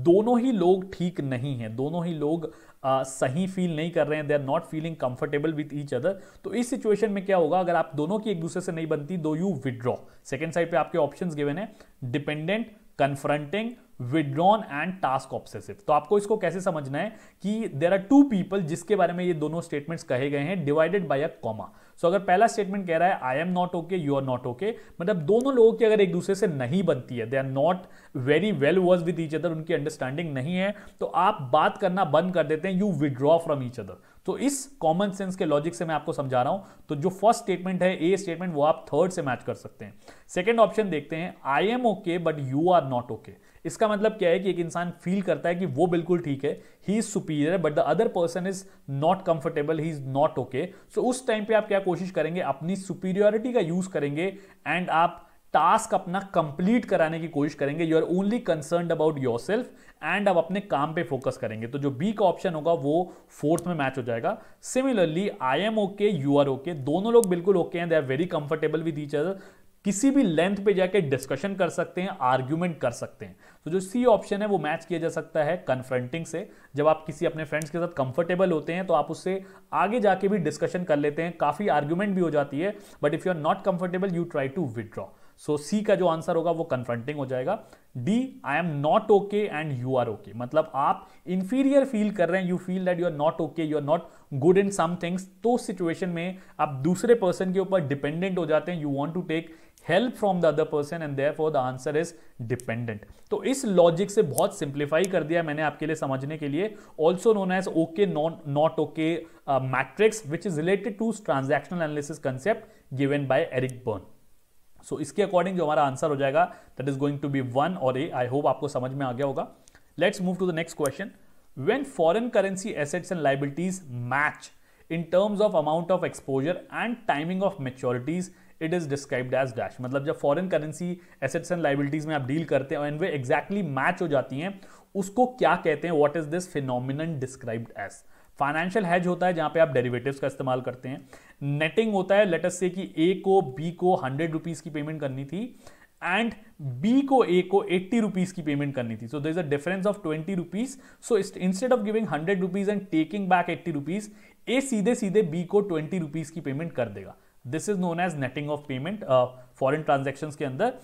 दोनों ही लोग ठीक नहीं हैं दोनों ही लोग आ, सही फील नहीं कर रहे हैं they are not feeling comfortable with each other तो इस सिचुएशन में क्या होगा अगर आप दोनों की एक दूसरे से नहीं बनती दो यू विड्रॉ सेकेंड साइड पे आपके ऑप्शन गिवेन है dependent confronting withdrawn and task obsessive तो आपको इसको कैसे समझना है कि देर आर टू पीपल जिसके बारे में ये दोनों स्टेटमेंट्स कहे गए हैं divided by a comma so अगर पहला स्टेटमेंट कह रहा है I am not okay you are not okay मतलब दोनों लोगों की अगर एक दूसरे से नहीं बनती है they are not very well versed with each other उनकी अंडरस्टैंडिंग नहीं है तो आप बात करना बंद कर देते हैं you withdraw from each other तो इस कॉमन सेंस के लॉजिक से मैं आपको समझा रहा हूं तो जो फर्स्ट स्टेटमेंट है ए स्टेटमेंट वो आप थर्ड से मैच कर सकते हैं सेकेंड ऑप्शन देखते हैं I am okay but you are not okay इसका मतलब क्या है कि एक इंसान फील करता है कि वो बिल्कुल ठीक है he is superior but the other person is not comfortable he is not okay so उस टाइम पे आप क्या कोशिश करेंगे अपनी सुपीरियोरिटी का यूज करेंगे एंड आप टास्क अपना कंप्लीट कराने की कोशिश करेंगे you are only concern about yourself and आप अपने काम पे फोकस करेंगे तो जो बी का ऑप्शन होगा वो फोर्थ में मैच हो जाएगा similarly I am okay you are okay दोनों लोग बिल्कुल ओके हैं they are very comfortable with each other किसी भी लेंथ पे जाके डिस्कशन कर सकते हैं आर्ग्यूमेंट कर सकते हैं तो जो सी ऑप्शन है वो मैच किया जा सकता है कन्फ्रंटिंग से जब आप किसी अपने फ्रेंड्स के साथ कंफर्टेबल होते हैं तो आप उससे आगे जाके भी डिस्कशन कर लेते हैं काफ़ी आर्ग्यूमेंट भी हो जाती है but if you are not comfortable you try to withdraw so so, C का जो आंसर होगा वो कन्फ्रंटिंग हो जाएगा D I am not okay and you are okay मतलब आप इंफीरियर फील कर रहे हैं you feel that you are not okay you are not good in some things तो सिचुएशन में आप दूसरे पर्सन के ऊपर डिपेंडेंट हो जाते हैं you want to take help from the other person and therefore the answer is dependent तो इस लॉजिक से बहुत सिंप्लीफाई कर दिया मैंने आपके लिए समझने के लिए also known as okay not okay matrix which is related to transactional analysis concept given by Eric Berne so so, इसके अकॉर्डिंग जो हमारा आंसर हो जाएगा that is going to be one और ए आई होप आपको समझ में आ गया होगा let's move to the next question when foreign currency assets and liabilities match in terms of amount of exposure and timing of maturities it is described as dash मतलब जब foreign currency assets and liabilities में आप डील करते हैं एंड वे एग्जैक्टली मैच हो जाती हैं उसको क्या कहते हैं what is this phenomenon described as financial hedge होता है जहां पे आप डेरिवेटिव्स का इस्तेमाल करते हैं नेटिंग होता है लेटस से कि ए को बी को हंड्रेड रुपीज की पेमेंट करनी थी एंड बी को ए को एट्टी रुपीज की पेमेंट करनी थी so there is a difference of twenty rupees so instead of giving hundred rupees and taking back eighty rupees A सीधे सीधे बी को ट्वेंटी रुपीज की पेमेंट कर देगा this is known as netting of payment foreign transaction के अंदर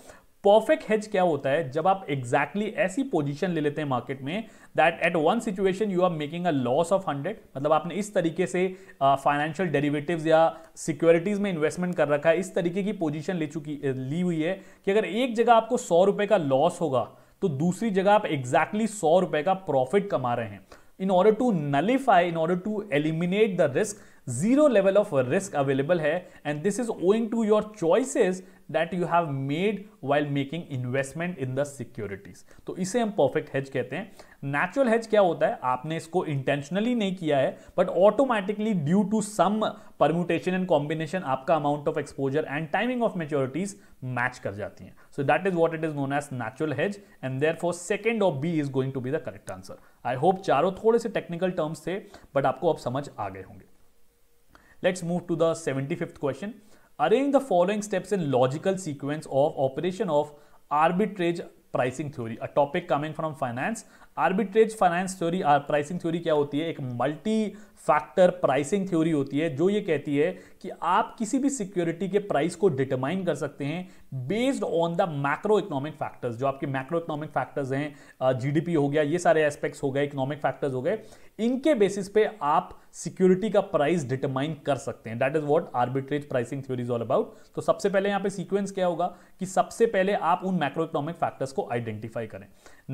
परफेक्ट हेज क्या होता है जब आप एग्जैक्टली exactly ऐसी पोजीशन ले लेते हैं मार्केट में that at one situation you are making a loss of hundred मतलब आपने इस तरीके से फाइनेंशियल uh, डेरिवेटिव्स या सिक्योरिटीज में इन्वेस्टमेंट कर रखा है इस तरीके की पोजीशन ले चुकी ली हुई है कि अगर एक जगह आपको सौ रुपए का लॉस होगा तो दूसरी जगह आप एग्जैक्टली सौ रुपए का प्रॉफिट कमा रहे हैं in order to nullify in order to eliminate the risk zero level of risk available है and this is owing to your choices that you have made while making investment in the securities तो इसे हम परफेक्ट हेज कहते हैं नेचुरल हेज क्या होता है आपने इसको इंटेंशनली नहीं किया है but automatically due to some permutation and combination आपका amount of exposure and timing of maturities match कर जाती है so that is what it is known as natural hedge and therefore second of B is going to be the correct answer I hope चारों थोड़े से टेक्निकल टर्म्स थे बट आपको अब समझ आ गए होंगे Let's move to the 75th question. Arrange the following steps in logical sequence of operation of arbitrage pricing theory a topic coming from finance arbitrage finance theory और प्राइसिंग थ्योरी क्या होती है एक मल्टी फैक्टर प्राइसिंग थ्योरी होती है जो ये कहती है कि आप किसी भी सिक्योरिटी के प्राइस को डिटरमाइन कर सकते हैं based on the macro economic factors जो आपके मैक्रो इकोनॉमिक फैक्टर्स हैं जीडीपी हो गया ये सारे एस्पेक्ट्स हो गए इकोनॉमिक फैक्टर्स हो गए इनके बेसिस पे आप सिक्योरिटी का प्राइस डिटरमाइन कर सकते हैं that is what arbitrage pricing theory is all about तो सबसे पहले यहां पे सीक्वेंस क्या होगा कि सबसे पहले आप उन मैक्रो इकोनॉमिक फैक्टर्स को आइडेंटिफाई करें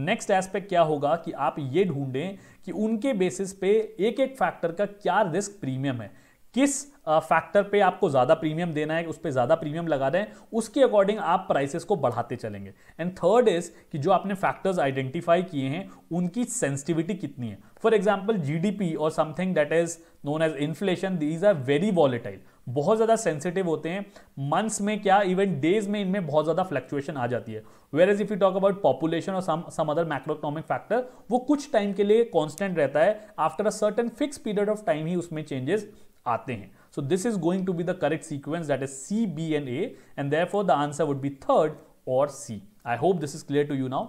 नेक्स्ट एस्पेक्ट क्या होगा कि आप ये ढूंढें कि उनके बेसिस पे एक एक फैक्टर का क्या रिस्क प्रीमियम है किस फैक्टर पे आपको ज़्यादा प्रीमियम देना है उस पर ज़्यादा प्रीमियम लगा दें उसके अकॉर्डिंग आप प्राइसेस को बढ़ाते चलेंगे एंड थर्ड इज कि जो आपने फैक्टर्स आइडेंटिफाई किए हैं उनकी सेंसिटिविटी कितनी है फॉर एग्जाम्पल जीडीपी और something that is known as inflation these are very volatile बहुत ज़्यादा सेंसिटिव होते हैं मंथ्स में क्या इवन डेज में इनमें बहुत ज़्यादा फ्लक्चुएशन आ जाती है where as if you talk about population और सम अदर इकोनॉमिक फैक्टर वो कुछ टाइम के लिए कॉन्स्टेंट रहता है after a certain fix period of time ही उसमें चेंजेस आते हैं this is going to be the correct sequence that is C B b A and therefore the answer would be third और C I hope this is clear to you now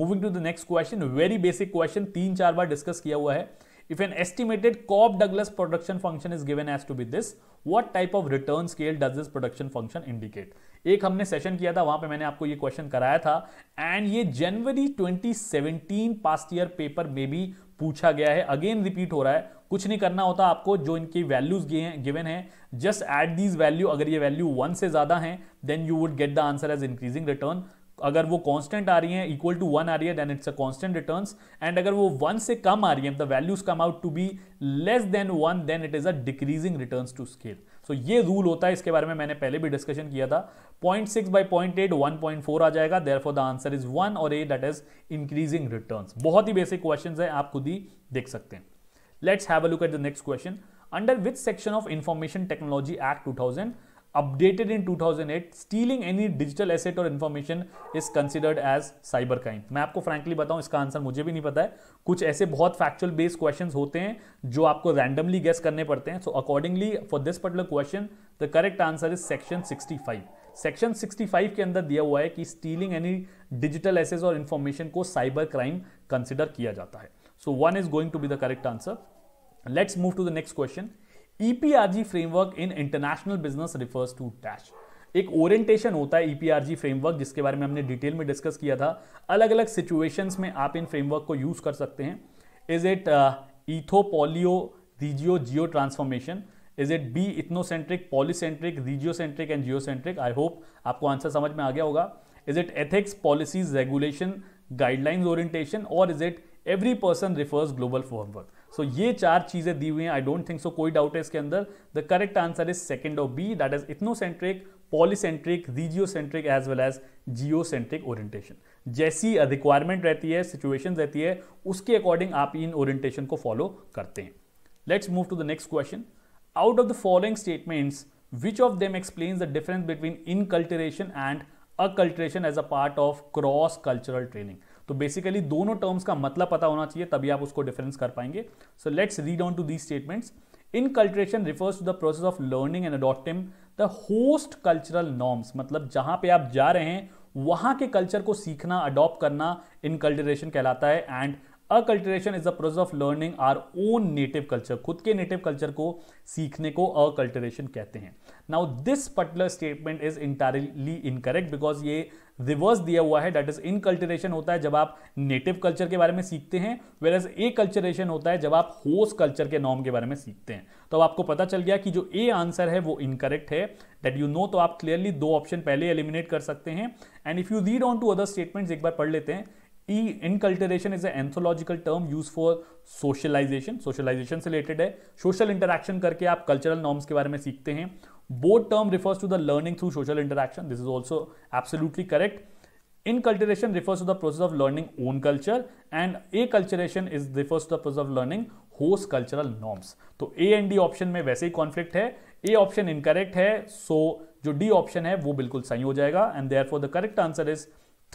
moving to the next question very basic question तीन चार बार डिस्कस किया हुआ है if an estimated Cobb Douglas production function is given as to be this, what type of return scale does this production function indicate? एक हमने सेशन किया था वहां पे मैंने आपको ये क्वेश्चन कराया था एंड ये जनवरी 2017 पास्ट ईयर पेपर में भी पूछा गया है अगेन रिपीट हो रहा है कुछ नहीं करना होता आपको जो इनके वैल्यूज गिवन है जस्ट एट दीज वैल्यू अगर ये वैल्यू वन से ज्यादा है then you would get the answer as increasing return अगर वो कांस्टेंट आ रही है इक्वल टू वन आ रही है then it's a constant returns and अगर वो वन से कम आ रही है the values come out to be less than one then it is a decreasing returns to scale so ये रूल होता है इसके बारे में मैंने पहले भी डिस्कशन किया था point six by point eight one point four आ जाएगा therefore the answer is one और A that is increasing return बहुत ही बेसिक क्वेश्चन है आप खुद ही देख सकते हैं let's have a look at the next question under which section of information technology act two thousand updated in 2008 stealing any digital asset or information is considered as cyber crime मैं आपको frankly बताऊं इसका आंसर मुझे भी नहीं पता है कुछ ऐसे बहुत factual based questions होते हैं जो आपको randomly guess करने पड़ते हैं so accordingly for this particular question the correct answer is section 65 section 65 के अंदर दिया हुआ है कि स्टीलिंग एनी डिजिटल एसेस और इंफॉर्मेशन को साइबर क्राइम कंसिडर किया जाता है so one is going to be the correct answer let's move to the next question EPRG framework in international business refers to dash. एक ओरिएंटेशन होता है ईपीआरजी e फ्रेमवर्क जिसके बारे में हमने डिटेल में डिस्कस किया था अलग अलग सिचुएशंस में आप इन फ्रेमवर्क को यूज कर सकते हैं इज इट इथोपोलियो regio geo transformation is it B ethnocentric polycentric centric and geocentric I hope आपको आंसर समझ में आ गया होगा is it ethics policies regulation guidelines orientation और is it every person refers global framework so so, ये चार चीज़ें दी हुई हैं आई डोंट थिंक सो कोई डाउट है इसके अंदर the correct answer is second of B that is ethnocentric polycentric regiocentric as well as geocentric orientation जैसी रिक्वायरमेंट रहती है सिचुएशन रहती है उसके अकॉर्डिंग आप इन ओरिएंटेशन को फॉलो करते हैं let's move to the next question out of the following statements which of them explain the difference between enculturation and acculturation as a part of cross cultural training तो बेसिकली दोनों टर्म्स का मतलब पता होना चाहिए तभी आप उसको डिफरेंस कर पाएंगे so let's read on to the statements enculturation refers to the process of learning and adopting the host cultural norms मतलब जहां पे आप जा रहे हैं वहां के कल्चर को सीखना अडॉप्ट करना इनकल्टरेशन कहलाता है and acculturation is the process of learning our own native culture खुद के नेटिव कल्चर को सीखने को अकल्टरेशन कहते हैं now this particular statement is entirely incorrect because ये रिवर्स दिया हुआ है डैट इज इनकल्टरेशन होता है जब आप नेटिव कल्चर के बारे में सीखते हैं वेर एज ए कल्चरेशन होता है जब आप होस्ट कल्चर के नॉर्म के बारे में सीखते हैं तो अब आपको पता चल गया कि जो ए आंसर है वो इनकरेक्ट है दैट यू नो तो आप क्लियरली दो ऑप्शन पहले एलिमिनेट कर सकते हैं and if you read on to other statements एक बार पढ़ लेते हैं E enculturation is anthropological term use for socialization socialization से रिलेटेड है सोशल इंटरेक्शन करके आप कल्चरल नॉर्म्स के बारे में सीखते हैं both term refers to the learning through social interaction this is also absolutely correct enculturation refers to the process of learning own culture and acculturation is refers to the process of learning host cultural norms तो ए एंड डी ऑप्शन में वैसे ही कॉन्फ्लिक्ट है ए ऑप्शन इनकरेक्ट है सो so जो डी ऑप्शन है वो बिल्कुल सही हो जाएगा and therefore the correct answer is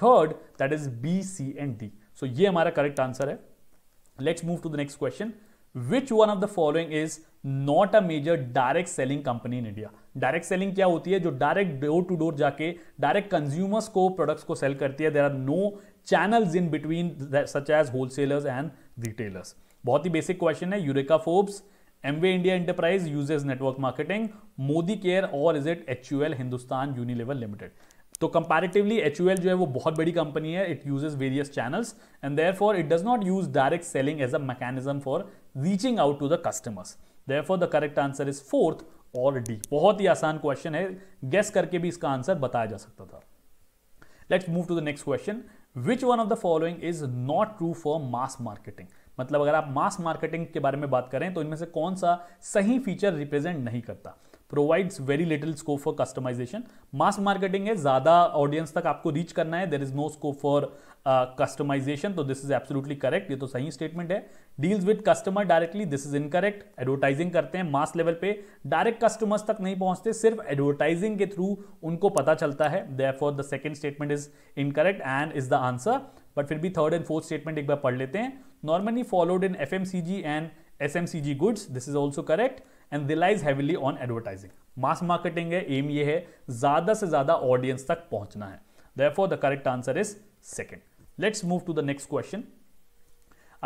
third that is B C and D so ये हमारा करेक्ट आंसर है let's move to the next question which one of the following is not a major direct selling company in India direct selling क्या होती है जो डायरेक्ट डोर टू डोर जाके डायरेक्ट कंज्यूमर्स को प्रोडक्ट्स को सेल करती है there are no channel in between such as wholesalers and retailers बहुत ही बेसिक क्वेश्चन है Eureka Forbes Amway India enterprise uses network marketing Modicare और is it H Hindustan Unilever Limited तो कंपैरेटिवली एच जो है वो बहुत बड़ी कंपनी है it uses various channels and therefore it does not use direct selling as a mechanism for reaching out to the customers there therefore the correct answer is fourth और डी बहुत ही आसान क्वेश्चन है गेस करके भी इसका आंसर बताया जा सकता था let's move to the next question which one of the following is not true for mass marketing मतलब अगर आप मास मार्केटिंग के बारे में बात करें तो इनमें से कौन सा सही फीचर रिप्रेजेंट नहीं करता provides very little scope for customization mass marketing है ज़्यादा ऑडियंस तक आपको रीच करना है there is no scope for customization तो दिस इज एब्सोल्युटली करेक्ट ये तो सही स्टेटमेंट है deals with customer directly this is incorrect advertising करते हैं मास लेवल पे डायरेक्ट कस्टमर्स तक नहीं पहुंचते सिर्फ एडवर्टाइजिंग के थ्रू उनको पता चलता है therefore the second statement is incorrect and is the answer but फिर भी थर्ड एंड फोर्थ स्टेटमेंट एक बार पढ़ लेते हैं normally followed in F M C G and S M C G goods this is also correct and relies heavily on advertising mass marketing है एम ये है ज्यादा से ज्यादा ऑडियंस तक पहुंचना है therefore the correct answer is second let's move to the next question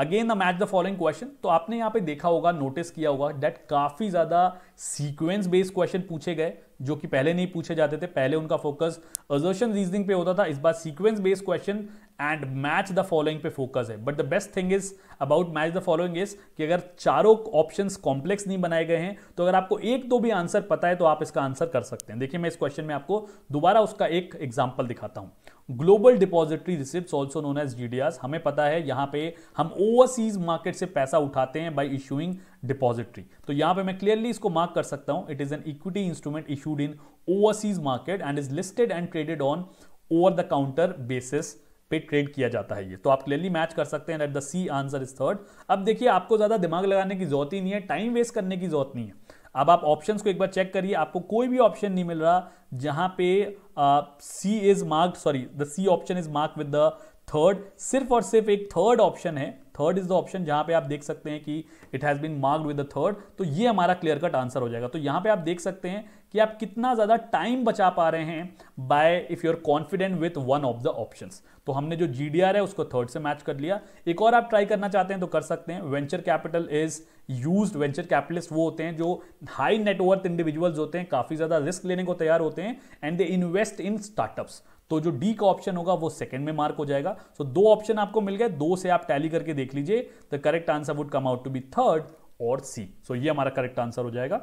again the match the following question तो आपने यहां पे देखा होगा नोटिस किया होगा दैट काफ़ी ज़्यादा सीक्वेंस बेस्ड क्वेश्चन पूछे गए जो कि पहले नहीं पूछे जाते थे पहले उनका फोकस अजर्शन रीजनिंग पे होता था इस बार sequence based question and match the following पे फोकस है but the best thing is about match the following is कि अगर चारों ऑप्शन कॉम्प्लेक्स नहीं बनाए गए हैं तो अगर आपको एक दो भी आंसर पता है तो आप इसका आंसर कर सकते हैं देखिए मैं इस क्वेश्चन में आपको दोबारा उसका एक एग्जाम्पल दिखाता हूँ global depository receipt also known as GDR हमें पता है यहाँ पे हम ओवरसीज मार्केट से पैसा उठाते हैं बाई इशूइंग डिपॉजिटरी तो यहाँ पे मैं क्लियरली इसको मार्क कर सकता हूँ it is an equity instrument issued in overseas market and is listed and traded on over the counter basis पे ट्रेड किया जाता है ये तो आप क्लियरली मैच कर सकते हैं at the C answer is third अब देखिए आपको ज़्यादा दिमाग लगाने की जरूरत ही नहीं है टाइम वेस्ट करने की जरूरत नहीं है अब आप ऑप्शंस को एक बार चेक करिए आपको कोई भी ऑप्शन नहीं मिल रहा जहां पे C is mark sorry the C option is mark with the third सिर्फ और सिर्फ एक थर्ड ऑप्शन है थर्ड इज द ऑप्शन जहां पे आप देख सकते हैं कि it has been marked with the third तो ये हमारा क्लियर कट आंसर हो जाएगा तो यहां पे आप देख सकते हैं कि आप कितना ज़्यादा टाइम बचा पा रहे हैं by if you are confident with one of the option तो हमने जो जी है उसको थर्ड से मैच कर लिया एक और आप ट्राई करना चाहते हैं तो कर सकते हैं venture capital is use venture capitalist वो होते हैं जो हाई नेटवर्थ इंडिविजुअल्स होते हैं काफ़ी ज़्यादा रिस्क लेने को तैयार होते हैं and they invest in startups तो जो डी का ऑप्शन होगा वो सेकंड में मार्क हो जाएगा सो so, दो ऑप्शन आपको मिल गए दो से आप टैली करके देख लीजिए the correct answer would come out to be third और सी सो ये हमारा करेक्ट आंसर हो जाएगा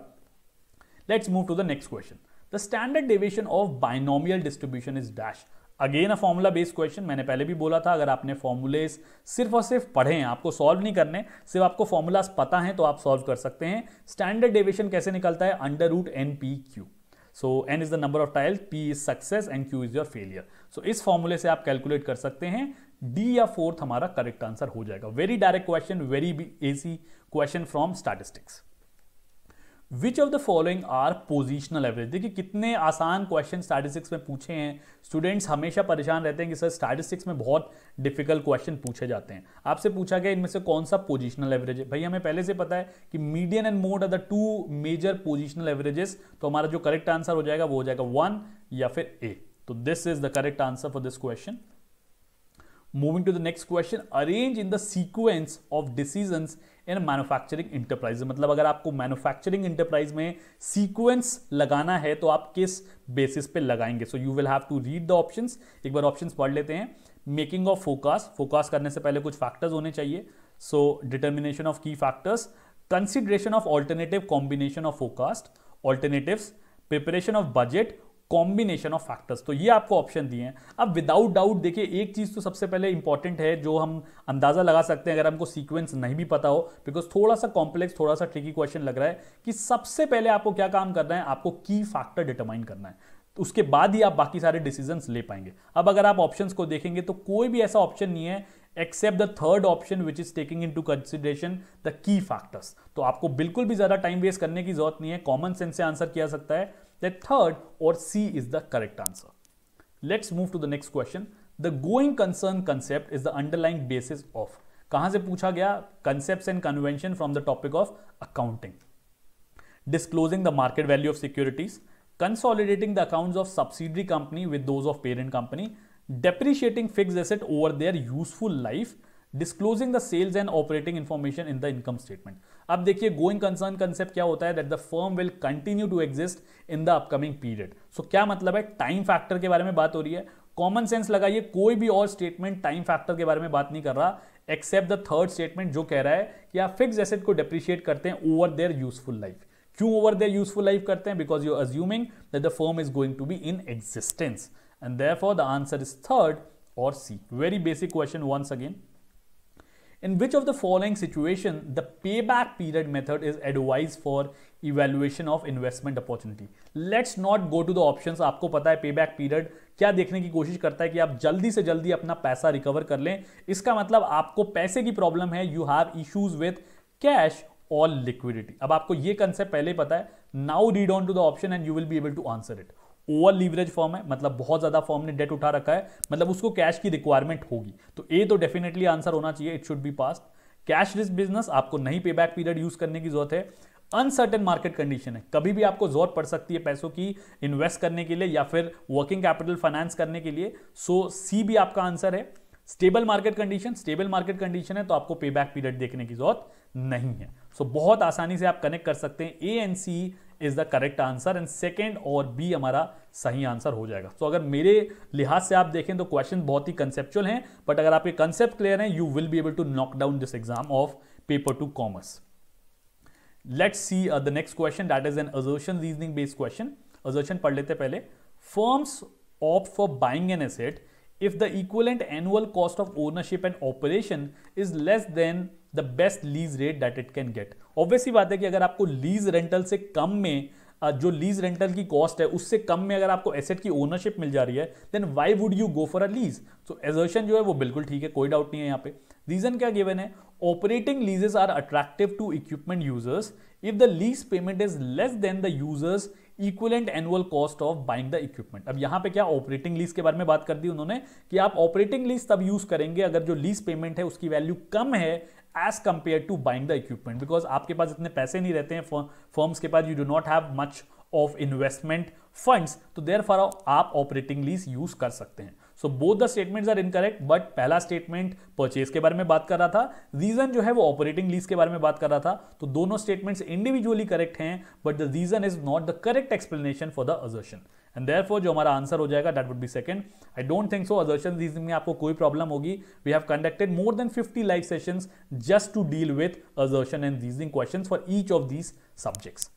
Let's move to the next question. The standard deviation of binomial distribution is dash. Again a formula based question मैंने पहले भी बोला था अगर आपने फॉर्मूलेज सिर्फ और सिर्फ पढ़े हैं आपको सॉल्व नहीं करने सिर्फ आपको फॉर्मूलाज पता हैं तो आप सॉल्व कर सकते हैं स्टैंडर्ड डेविएशन कैसे निकलता है under root n p q so n is the number of trials p is success and q is your failure so इस फॉर्मूले से आप कैलकुलेट कर सकते हैं डी या फोर्थ हमारा करेक्ट आंसर हो जाएगा very direct question very easy question from statistics which of the following are positional average देखिए कितने आसान क्वेश्चन स्टैटिस्टिक्स में पूछे हैं स्टूडेंट्स हमेशा परेशान रहते हैं कि सर स्टैटिस्टिक्स में बहुत डिफिकल्ट क्वेश्चन पूछे जाते हैं आपसे पूछा गया इनमें से कौन सा पोजिशनल एवरेज है भाई हमें पहले से पता है कि median and mode are the two major positional averages तो हमारा जो करेक्ट आंसर हो जाएगा वो हो जाएगा वन या फिर ए तो this is the correct answer for this question moving to the next question arrange in the sequence of decision in manufacturing enterprise मतलब अगर आपको मैन्युफैक्चरिंग इंटरप्राइज में सीक्वेंस लगाना है तो आप किस बेसिस पे लगाएंगे so you will have to read the option एक बार ऑप्शन पढ़ लेते हैं मेकिंग ऑफ फोकस फोकस करने से पहले कुछ फैक्टर्स होने चाहिए so determination of key factors consideration of alternative combination of forecast alternative preparation of budget combination of factors तो ये आपको ऑप्शन दिए हैं अब विदाउट डाउट देखिए एक चीज़ तो सबसे पहले इंपॉर्टेंट है जो हम अंदाज़ा लगा सकते हैं अगर हमको सीक्वेंस नहीं भी पता हो बिकॉज थोड़ा सा कॉम्प्लेक्स थोड़ा सा ट्रिकी क्वेश्चन लग रहा है कि सबसे पहले आपको क्या काम करना है आपको की फैक्टर डिटरमाइन करना है उसके बाद ही आप बाकी सारे डिसीजंस ले पाएंगे अब अगर आप ऑप्शंस को देखेंगे तो कोई भी ऐसा ऑप्शन नहीं है except the third option which is taking into consideration the key factors तो आपको बिल्कुल भी ज़्यादा टाइम वेस्ट करने की जरूरत नहीं है कॉमन सेंस से आंसर किया सकता है that third or C is the correct answer. Let's move to the next question. The going concern concept is the underlying basis of. कहां से पूछा गया concepts and convention from the topic of accounting. Disclosing the market value of securities, consolidating the accounts of subsidiary company with those of parent company, depreciating fixed asset over their useful life disclosing the sales and operating information in the income statement अब देखिए गोइंग कंसर्न कंसेप्ट क्या होता है that the firm will continue to exist in the upcoming period so क्या मतलब है टाइम फैक्टर के बारे में बात हो रही है कॉमन सेंस लगाइए कोई भी और स्टेटमेंट टाइम फैक्टर के बारे में बात नहीं कर रहा एक्सेप्ट द थर्ड स्टेटमेंट जो कह रहा है कि आप फिक्स एसेट को डिप्रिशिएट करते हैं ओवर देयर यूजफुल लाइफ क्यों ओवर देयर यूजफुल लाइफ करते हैं because you assuming that the firm is going to be in existence and therefore the answer is third और C very basic question once again In which of the following situation the payback period method is advised for evaluation of investment opportunity let's not go to the option आपको पता है पे बैक पीरियड क्या देखने की कोशिश करता है कि आप जल्दी से जल्दी अपना पैसा रिकवर कर लें इसका मतलब आपको पैसे की प्रॉब्लम है you have issues with cash और लिक्विडिटी अब आपको ये कंसेप्ट पहले ही पता है now read on to the option and you will be able to answer it over leverage form है मतलब बहुत ज़्यादा फॉर्म ने डेट उठा रखा है मतलब उसको कैश की रिक्वायरमेंट होगी तो ए तो डेफिनेटली आंसर होना चाहिए it should be pass cash risk business आपको नहीं पे बैक पीरियड यूज करने की जरूरत है अनसर्टेन मार्केट कंडीशन है कभी भी आपको जरूरत पड़ सकती है पैसों की इन्वेस्ट करने के लिए या फिर वर्किंग कैपिटल फाइनेंस करने के लिए सो so, सी भी आपका आंसर है stable market condition stable market condition है तो आपको पे बैक पीरियड देखने की जरूरत नहीं है सो so, बहुत आसानी से आप कनेक्ट कर सकते हैं A and C is the correct answer and second और बी हमारा सही आंसर हो जाएगा तो so, अगर मेरे लिहाज से आप देखें तो क्वेश्चन बहुत ही कंसेप्चुअल हैं बट अगर आपके कंसेप्ट क्लियर हैं you will be able to knock down this exam of paper two commerce let's see the next question that is an assertion reasoning based question assertion पढ़ लेते पहले firms of for buying an asset if the equivalent annual cost of ownership and operation is less than the best lease rate that it can get obviously बात है कि अगर आपको लीज रेंटल से कम में जो लीज रेंटल की कॉस्ट है उससे कम में अगर आपको एसेट की ओनरशिप मिल जा रही है then why would you go for a lease so assertion जो है वो बिल्कुल ठीक है कोई डाउट नहीं है यहाँ पे रीजन क्या गिवन है operating leases are attractive to equipment users if the lease payment is less than the users equivalent annual cost of buying the equipment अब यहाँ पे क्या ऑपरेटिंग लीज के बारे में बात कर दी उन्होंने कि आप ऑपरेटिंग लीज तब यूज करेंगे अगर जो लीज पेमेंट है उसकी वैल्यू कम है as compare to buying the equipment because आपके पास इतने पैसे नहीं रहते हैं फर्म्स के पास you do not have much of investment funds तो देर फॉर आप ऑपरेटिंग लीज यूज कर सकते हैं so both the statements are incorrect but पहला स्टेटमेंट परचेज के बारे में बात कर रहा था रीजन जो है वो ऑपरेटिंग लीज के बारे में बात कर रहा था तो दोनों स्टेटमेंट्स इंडिविजुअली करेक्ट हैं but the reason is not the correct explanation for the assertion and therefore हमारा आंसर हो जाएगा that would be second I don't think so assertion reasoning में आपको कोई प्रॉब्लम होगी we have conducted more than fifty live session just to deal with assertion and reasoning question for each of these subjects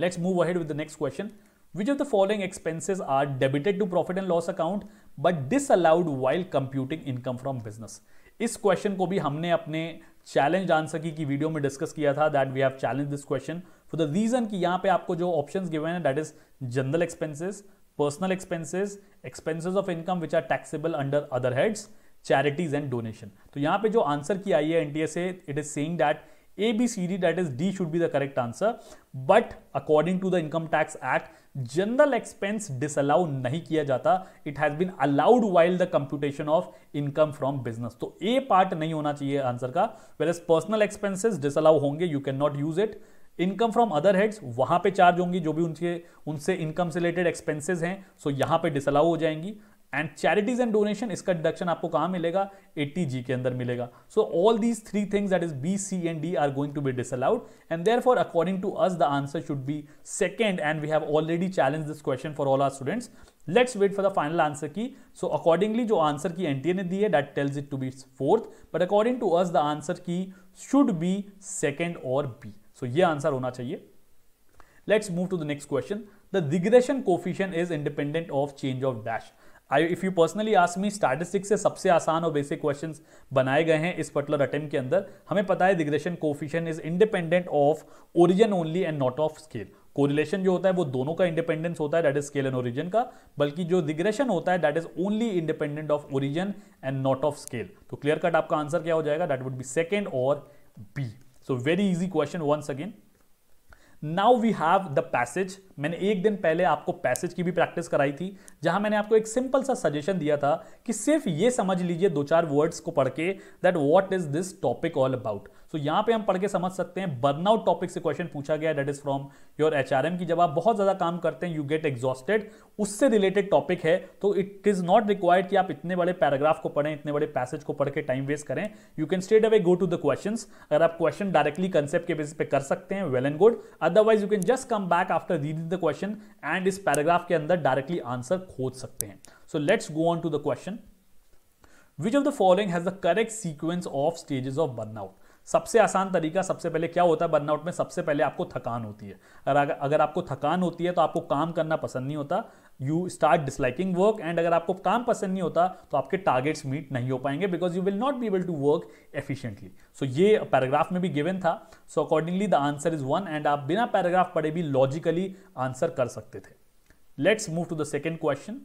let's move ahead with the next question which of the following following are debited to profit and loss account but disallowed while computing income from business इस क्वेश्चन को भी हमने अपने चैलेंज आंसर की, की वीडियो में डिस्कस किया था that we have challenge this question for the reason कि यहां पे आपको जो ऑप्शन गिवन है that is general expenses personal expenses expenses of income which are taxable under other heads charities and donation तो यहां पे जो आंसर की आई है एनटीए से it is saying that A B C D that is D should be the correct answer but according to the income tax act general expense disallow नहीं किया जाता it has been allowed while the computation of income from business तो ए पार्ट नहीं होना चाहिए आंसर का well as personal expenses disallow होंगे you can not use it income from other heads वहां पे चार्ज होंगी जो भी उनके उनसे इनकम से रिलेटेड एक्सपेंसेस हैं सो यहां पे डिसअलाउ हो जाएंगी एंड चैरिटीज एंड डोनेशन इसका डिडक्शन आपको कहां मिलेगा एट्टी जी के अंदर मिलेगा so all these three things that is B C and D are going to be disallowed and therefore according to us the answer should be second and we have already challenge this question for all our students let's wait for the final answer key so accordingly जो आंसर की एनटीए ने दी है that tells it to be fourth but according to us the answer key should be second और बी सो ये आंसर होना चाहिए let's move to the next question the regression coefficient is independent of change of dash I if you personally ask me statistics से सबसे आसान और बेसिक क्वेश्चंस बनाए गए हैं इस पर्टिकुलर अटेम्प के अंदर हमें पता है regression coefficient is independent of origin only and not of scale correlation जो होता है वो दोनों का इंडिपेंडेंस होता है that is scale and origin का बल्कि जो रिग्रेशन होता है that is only independent of origin and not of scale तो क्लियर कट आपका आंसर क्या हो जाएगा दैट वुड बी सेकेंड और B so very easy question once again now we have the passage मैंने एक दिन पहले आपको पैसेज की भी प्रैक्टिस कराई थी जहां मैंने आपको एक सिंपल सा सजेशन दिया था कि सिर्फ ये समझ लीजिए दो चार वर्ड्स को पढ़ के that what is this topic all about so so, यहाँ पे हम पढ़ के समझ सकते हैं बर्नआउट टॉपिक से क्वेश्चन पूछा गया डेट इज फ्रॉम योर एच की जब आप बहुत ज़्यादा काम करते हैं यू गेट एग्जॉस्टेड उससे रिलेटेड टॉपिक है तो इट इज़ नॉट रिक्वायर्ड कि आप इतने बड़े पैराग्राफ को पढ़ें इतने बड़े पैसेज को पढ़ के टाइम वेस्ट करें you can straightaway go to the question अगर आप क्वेश्चन डायरेक्टली कंसेप्ट के बेसिस पे कर सकते हैं well and good otherwise you can just come back after reading the question and इस पैराग्राफ के अंदर डायरेक्टली आंसर खोज सकते हैं so let's go on to the question Which of the following has the correct sequence of stages of burnout? सबसे आसान तरीका सबसे पहले क्या होता है बर्नआउट में सबसे पहले आपको थकान होती है अगर अगर आपको थकान होती है तो आपको काम करना पसंद नहीं होता you start disliking work and अगर आपको काम पसंद नहीं होता तो आपके टारगेट्स मीट नहीं हो पाएंगे because you will not be able to work efficiently so ये पैराग्राफ में भी गिवन था so accordingly the answer is one and आप बिना पैराग्राफ पढ़े भी लॉजिकली आंसर कर सकते थे let's move to the second question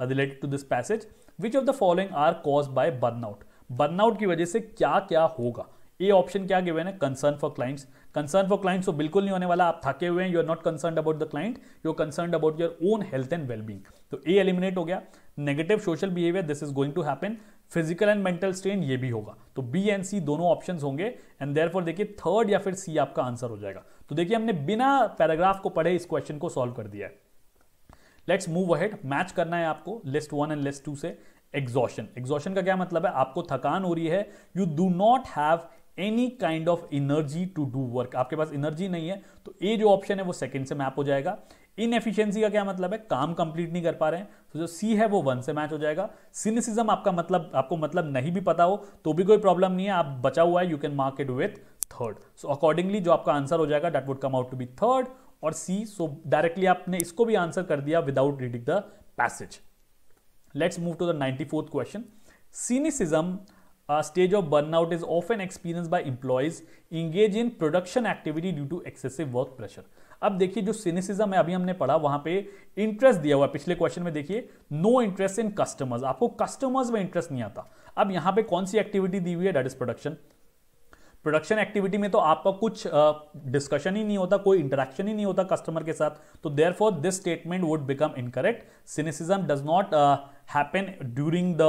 related to this passage which of the following are cause by burnout burnout की वजह से क्या क्या होगा ये ऑप्शन क्या गिवन है concern for clients concern for clients तो बिल्कुल नहीं होने वाला आप थके हुए हैं you are not concern about the client you are concern about your own health and wellbeing तो ए एलिमिनेट हो गया negative social behaviour this is going to happen physical and mental strain ये भी होगा तो बी एंड सी दोनों ऑप्शन होंगे एंड देयर फॉर देखिए थर्ड या फिर सी आपका आंसर हो जाएगा तो देखिए हमने बिना पैराग्राफ को पढ़े इस क्वेश्चन को सॉल्व कर दिया है लेट्स मूव अहेड मैच करना है आपको list one and list two से एग्जॉशन एग्जॉशन का क्या मतलब है आपको थकान हो रही है you do not have any kind of energy to do work आपके पास एनर्जी नहीं है तो ए जो ऑप्शन है वो सेकेंड से मैप हो जाएगा इनएफिशिएंसी का क्या मतलब है काम कंप्लीट नहीं कर पा रहे हैं तो जो सी है वो वन से मैच हो जाएगा सिनिसिज्म आपका मतलब आपको मतलब नहीं भी पता हो तो भी कोई प्रॉब्लम नहीं है आप बचा हुआ है you can mark it with third so accordingly जो आपका आंसर हो जाएगा that would come out to be third और सी सो डायरेक्टली आपने इसको भी आंसर कर दिया without reading the passage let's move to the ninety fourth question cynicism uh, stage of is is an experience by employees engage in production activity due to excessive work pressure अब देखिए जो सिनेसिज्म है अभी हमने पढ़ा वहां पे इंटरेस्ट दिया हुआ पिछले क्वेश्चन में देखिए नो इंटरेस्ट इन कस्टमर्स आपको कस्टमर्स में इंटरेस्ट नहीं आता अब यहां पे कौन सी एक्टिविटी दी हुई है that is production production activity में तो आपका कुछ डिस्कशन uh, ही नहीं होता कोई इंटरेक्शन ही नहीं होता कस्टमर के साथ तो therefore this statement would become incorrect cynicism does not happen during the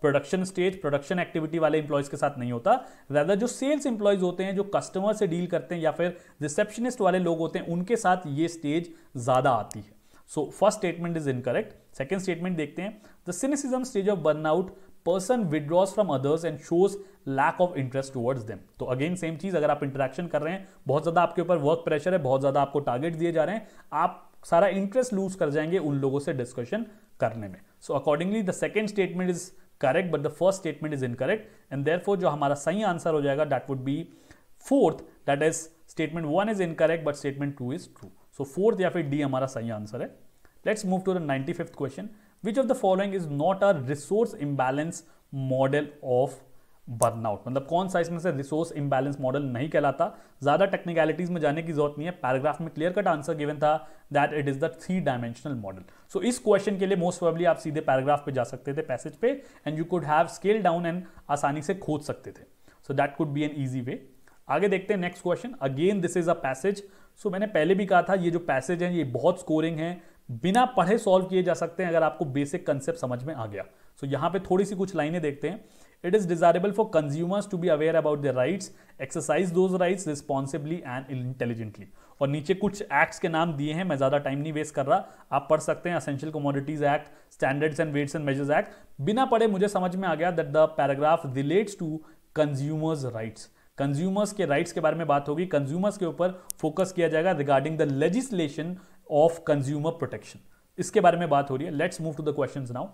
production stage production activity वाले इंप्लॉयज़ के साथ नहीं होता ज़्यादा जो सेल्स इंप्लॉयज़ होते हैं जो कस्टमर से डील करते हैं या फिर रिसेप्शनिस्ट वाले लोग होते हैं उनके साथ ये स्टेज ज़्यादा आती है so first statement is incorrect second statement देखते हैं the cynicism stage of burnout person withdraws from others and shows lack of interest towards them तो अगेन सेम चीज अगर आप इंटरेक्शन कर रहे हैं बहुत ज्यादा आपके ऊपर वर्क प्रेशर है बहुत ज्यादा आपको टारगेट दिए जा रहे हैं आप सारा इंटरेस्ट लूज कर जाएंगे उन लोगों से डिस्कशन करने में so accordingly the second statement is correct but the first statement is incorrect and there जो हमारा सही आंसर हो जाएगा that would be fourth that is statement one is incorrect but statement two is true so fourth या फिर डी हमारा सही आंसर है let's move to the ninety fifth question which of the following is not a resource imbalance model of burnout मतलब कौन सा इसमें से रिसोर्स इम्बैलेंस मॉडल नहीं कहलाता ज़्यादा टेक्निकलिटीज़ में जाने की जरूरत नहीं है पैराग्राफ में क्लियर कट आंसर गिवन था that it is the three dimensional model so इस क्वेश्चन के लिए मोस्ट प्रॉबली आप सीधे पैराग्राफ पे जा सकते थे पैसेज पे and you could have scale down and आसानी से खोज सकते थे so that could be an easy way आगे देखते हैं next question again this is a passage so मैंने पहले भी कहा था ये जो पैसेज है ये बहुत स्कोरिंग है बिना पढ़े सॉल्व किए जा सकते हैं अगर आपको बेसिक कंसेप्ट समझ में आ गया सो so, यहां पे थोड़ी सी कुछ लाइनें देखते हैं it is desirable for consumers to be aware about the rights exercise those rights responsibly and intelligently और नीचे कुछ एक्ट्स के नाम दिए हैं मैं ज़्यादा टाइम नहीं वेस्ट कर रहा आप पढ़ सकते हैं essential commodities act standards and weights and measures act बिना पढ़े मुझे समझ में आ गया that the paragraph relates to consumers rights consumers के राइट्स के बारे में बात होगी कंज्यूमर्स के ऊपर फोकस किया जाएगा regarding the legislation of consumer protection इसके बारे में बात हो रही है let's move to the question now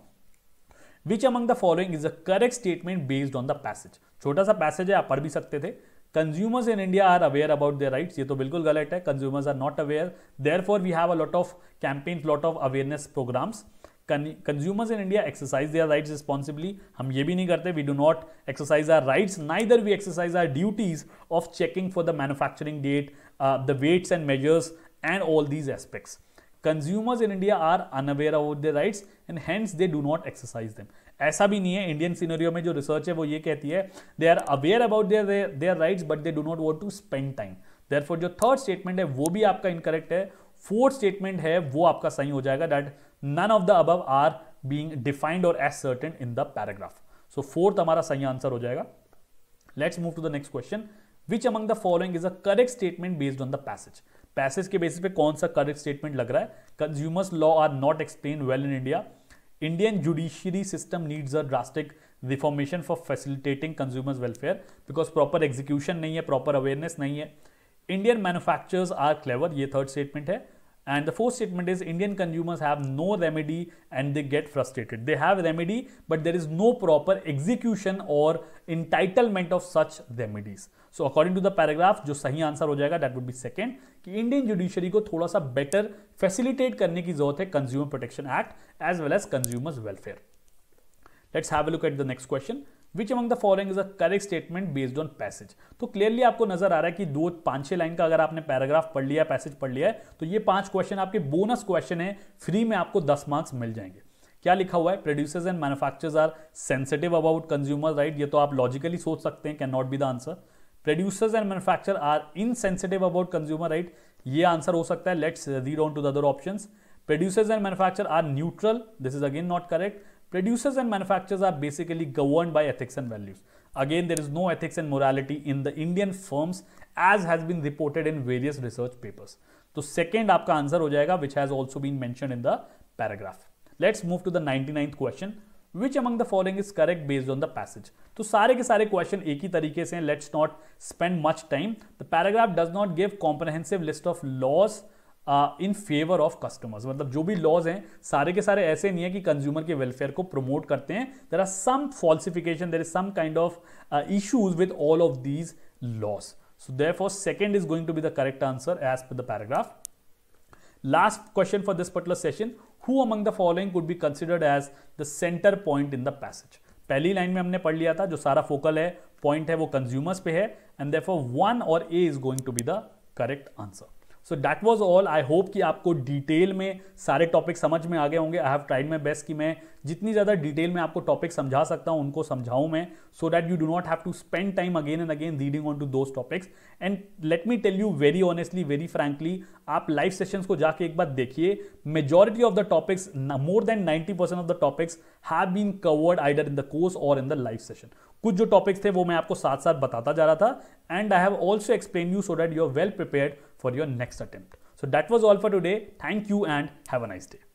which among the following is a correct statement based on the passage छोटा सा पैसेज है आप पढ़ भी सकते थे consumers in India are aware about their rights ये तो बिल्कुल गलत है consumers are not aware therefore we have a lot of campaign lot of awareness programmes consumers in India exercise their rights responsibly हम ये भी नहीं करते we do not exercise our rights neither we exercise our duties of checking for the manufacturing date the weights and measures and all these aspects consumers in India are unaware about their rights and hence they do not exercise them ऐसा भी नहीं है इंडियन सीनरियो में जो रिसर्च है वो ये कहती है they are aware about their their rights but they do not want to spend time therefore जो थर्ड स्टेटमेंट है वो भी आपका इनकरेक्ट है फोर्थ स्टेटमेंट है वो आपका सही हो जाएगा that none of the above are being defined और ascertain in the paragraph so fourth हमारा सही आंसर हो जाएगा let's move to the next question which among the following is a correct statement based on the passage passage के बेसिस पे कौन सा करेक्ट स्टेटमेंट लग रहा है consumers law are not explain well in India Indian judiciary system needs a drastic reformation for facilitating consumers welfare because proper execution नहीं है प्रॉपर अवेयरनेस नहीं है इंडियन मैनुफैक्चर्स आर क्लेवर ये थर्ड स्टेटमेंट है and the fourth statement is Indian consumers have no remedy and they get frustrated they have remedy but there is no proper execution और entitlement of such remedies so according to the paragraph जो सही आंसर हो जाएगा दैट वुड बी सेकेंड कि इंडियन जुडिशरी को थोड़ा सा बेटर फैसिलिटेट करने की जरूरत है consumer protection act as well as consumers welfare let's have look at the next question which among the following is a correct statement based on passage तो क्लियरली आपको नजर आ रहा है कि दो पांच छह लाइन का अगर आपने पैराग्राफ पढ़ लिया पैसेज पढ़ लिया है तो ये पांच क्वेश्चन आपके बोनस क्वेश्चन है फ्री में आपको दस मार्क्स मिल जाएंगे क्या लिखा हुआ है producers and manufacturers are sensitive about consumer right ये तो आप लॉजिकली सोच सकते हैं cannot be the answer producers and manufacture are insensitive about consumer right ये आंसर हो सकता है let's read on to the other option producers and manufacture are neutral this is again not correct producers and manufacturers are basically governed by ethics and values. Again, there is no ethics and morality in the Indian firms as has been reported in various research papers. तो second आपका आंसर हो जाएगा which has also been mentioned in the paragraph. Let's move to the 99th question. Which among the following is correct based on the passage तो सारे के सारे क्वेश्चन एक ही तरीके से हैं let's not spend much time the paragraph does not give comprehensive list of laws in favour of customers मतलब जो भी लॉज हैं सारे के सारे ऐसे नहीं है कि कंज्यूमर के वेलफेयर को प्रमोट करते हैं there are some falsification there is some kind of issues with all of these laws so for second is going to be the correct answer as per the paragraph last question for this particular session who among the following could be considered as the centre point in the passage पहली लाइन में हमने पढ़ लिया था जो सारा फोकल है पॉइंट है वो कंज्यूमर्स पे है एंड देफॉर वन और A is going to be the correct answer so that was all I hope कि आपको डिटेल में सारे टॉपिक समझ में आ गए होंगे I have tried my best कि मैं जितनी ज़्यादा डिटेल में आपको टॉपिक समझा सकता हूँ उनको समझाऊँ मैं so that you do not have to spend time again and again reading on to those topics and let me tell you very honestly very frankly आप लाइव सेशंस को जाके एक बार देखिए majority of the topics more than ninety percent of the topics have been covered either in the course और इन द लाइव सेशन कुछ जो टॉपिक्स थे वो मैं आपको साथ साथ बताता जा रहा था and I have also explain you so that you are well prepare for your next attempt. So that was all for today. Thank you and have a nice day.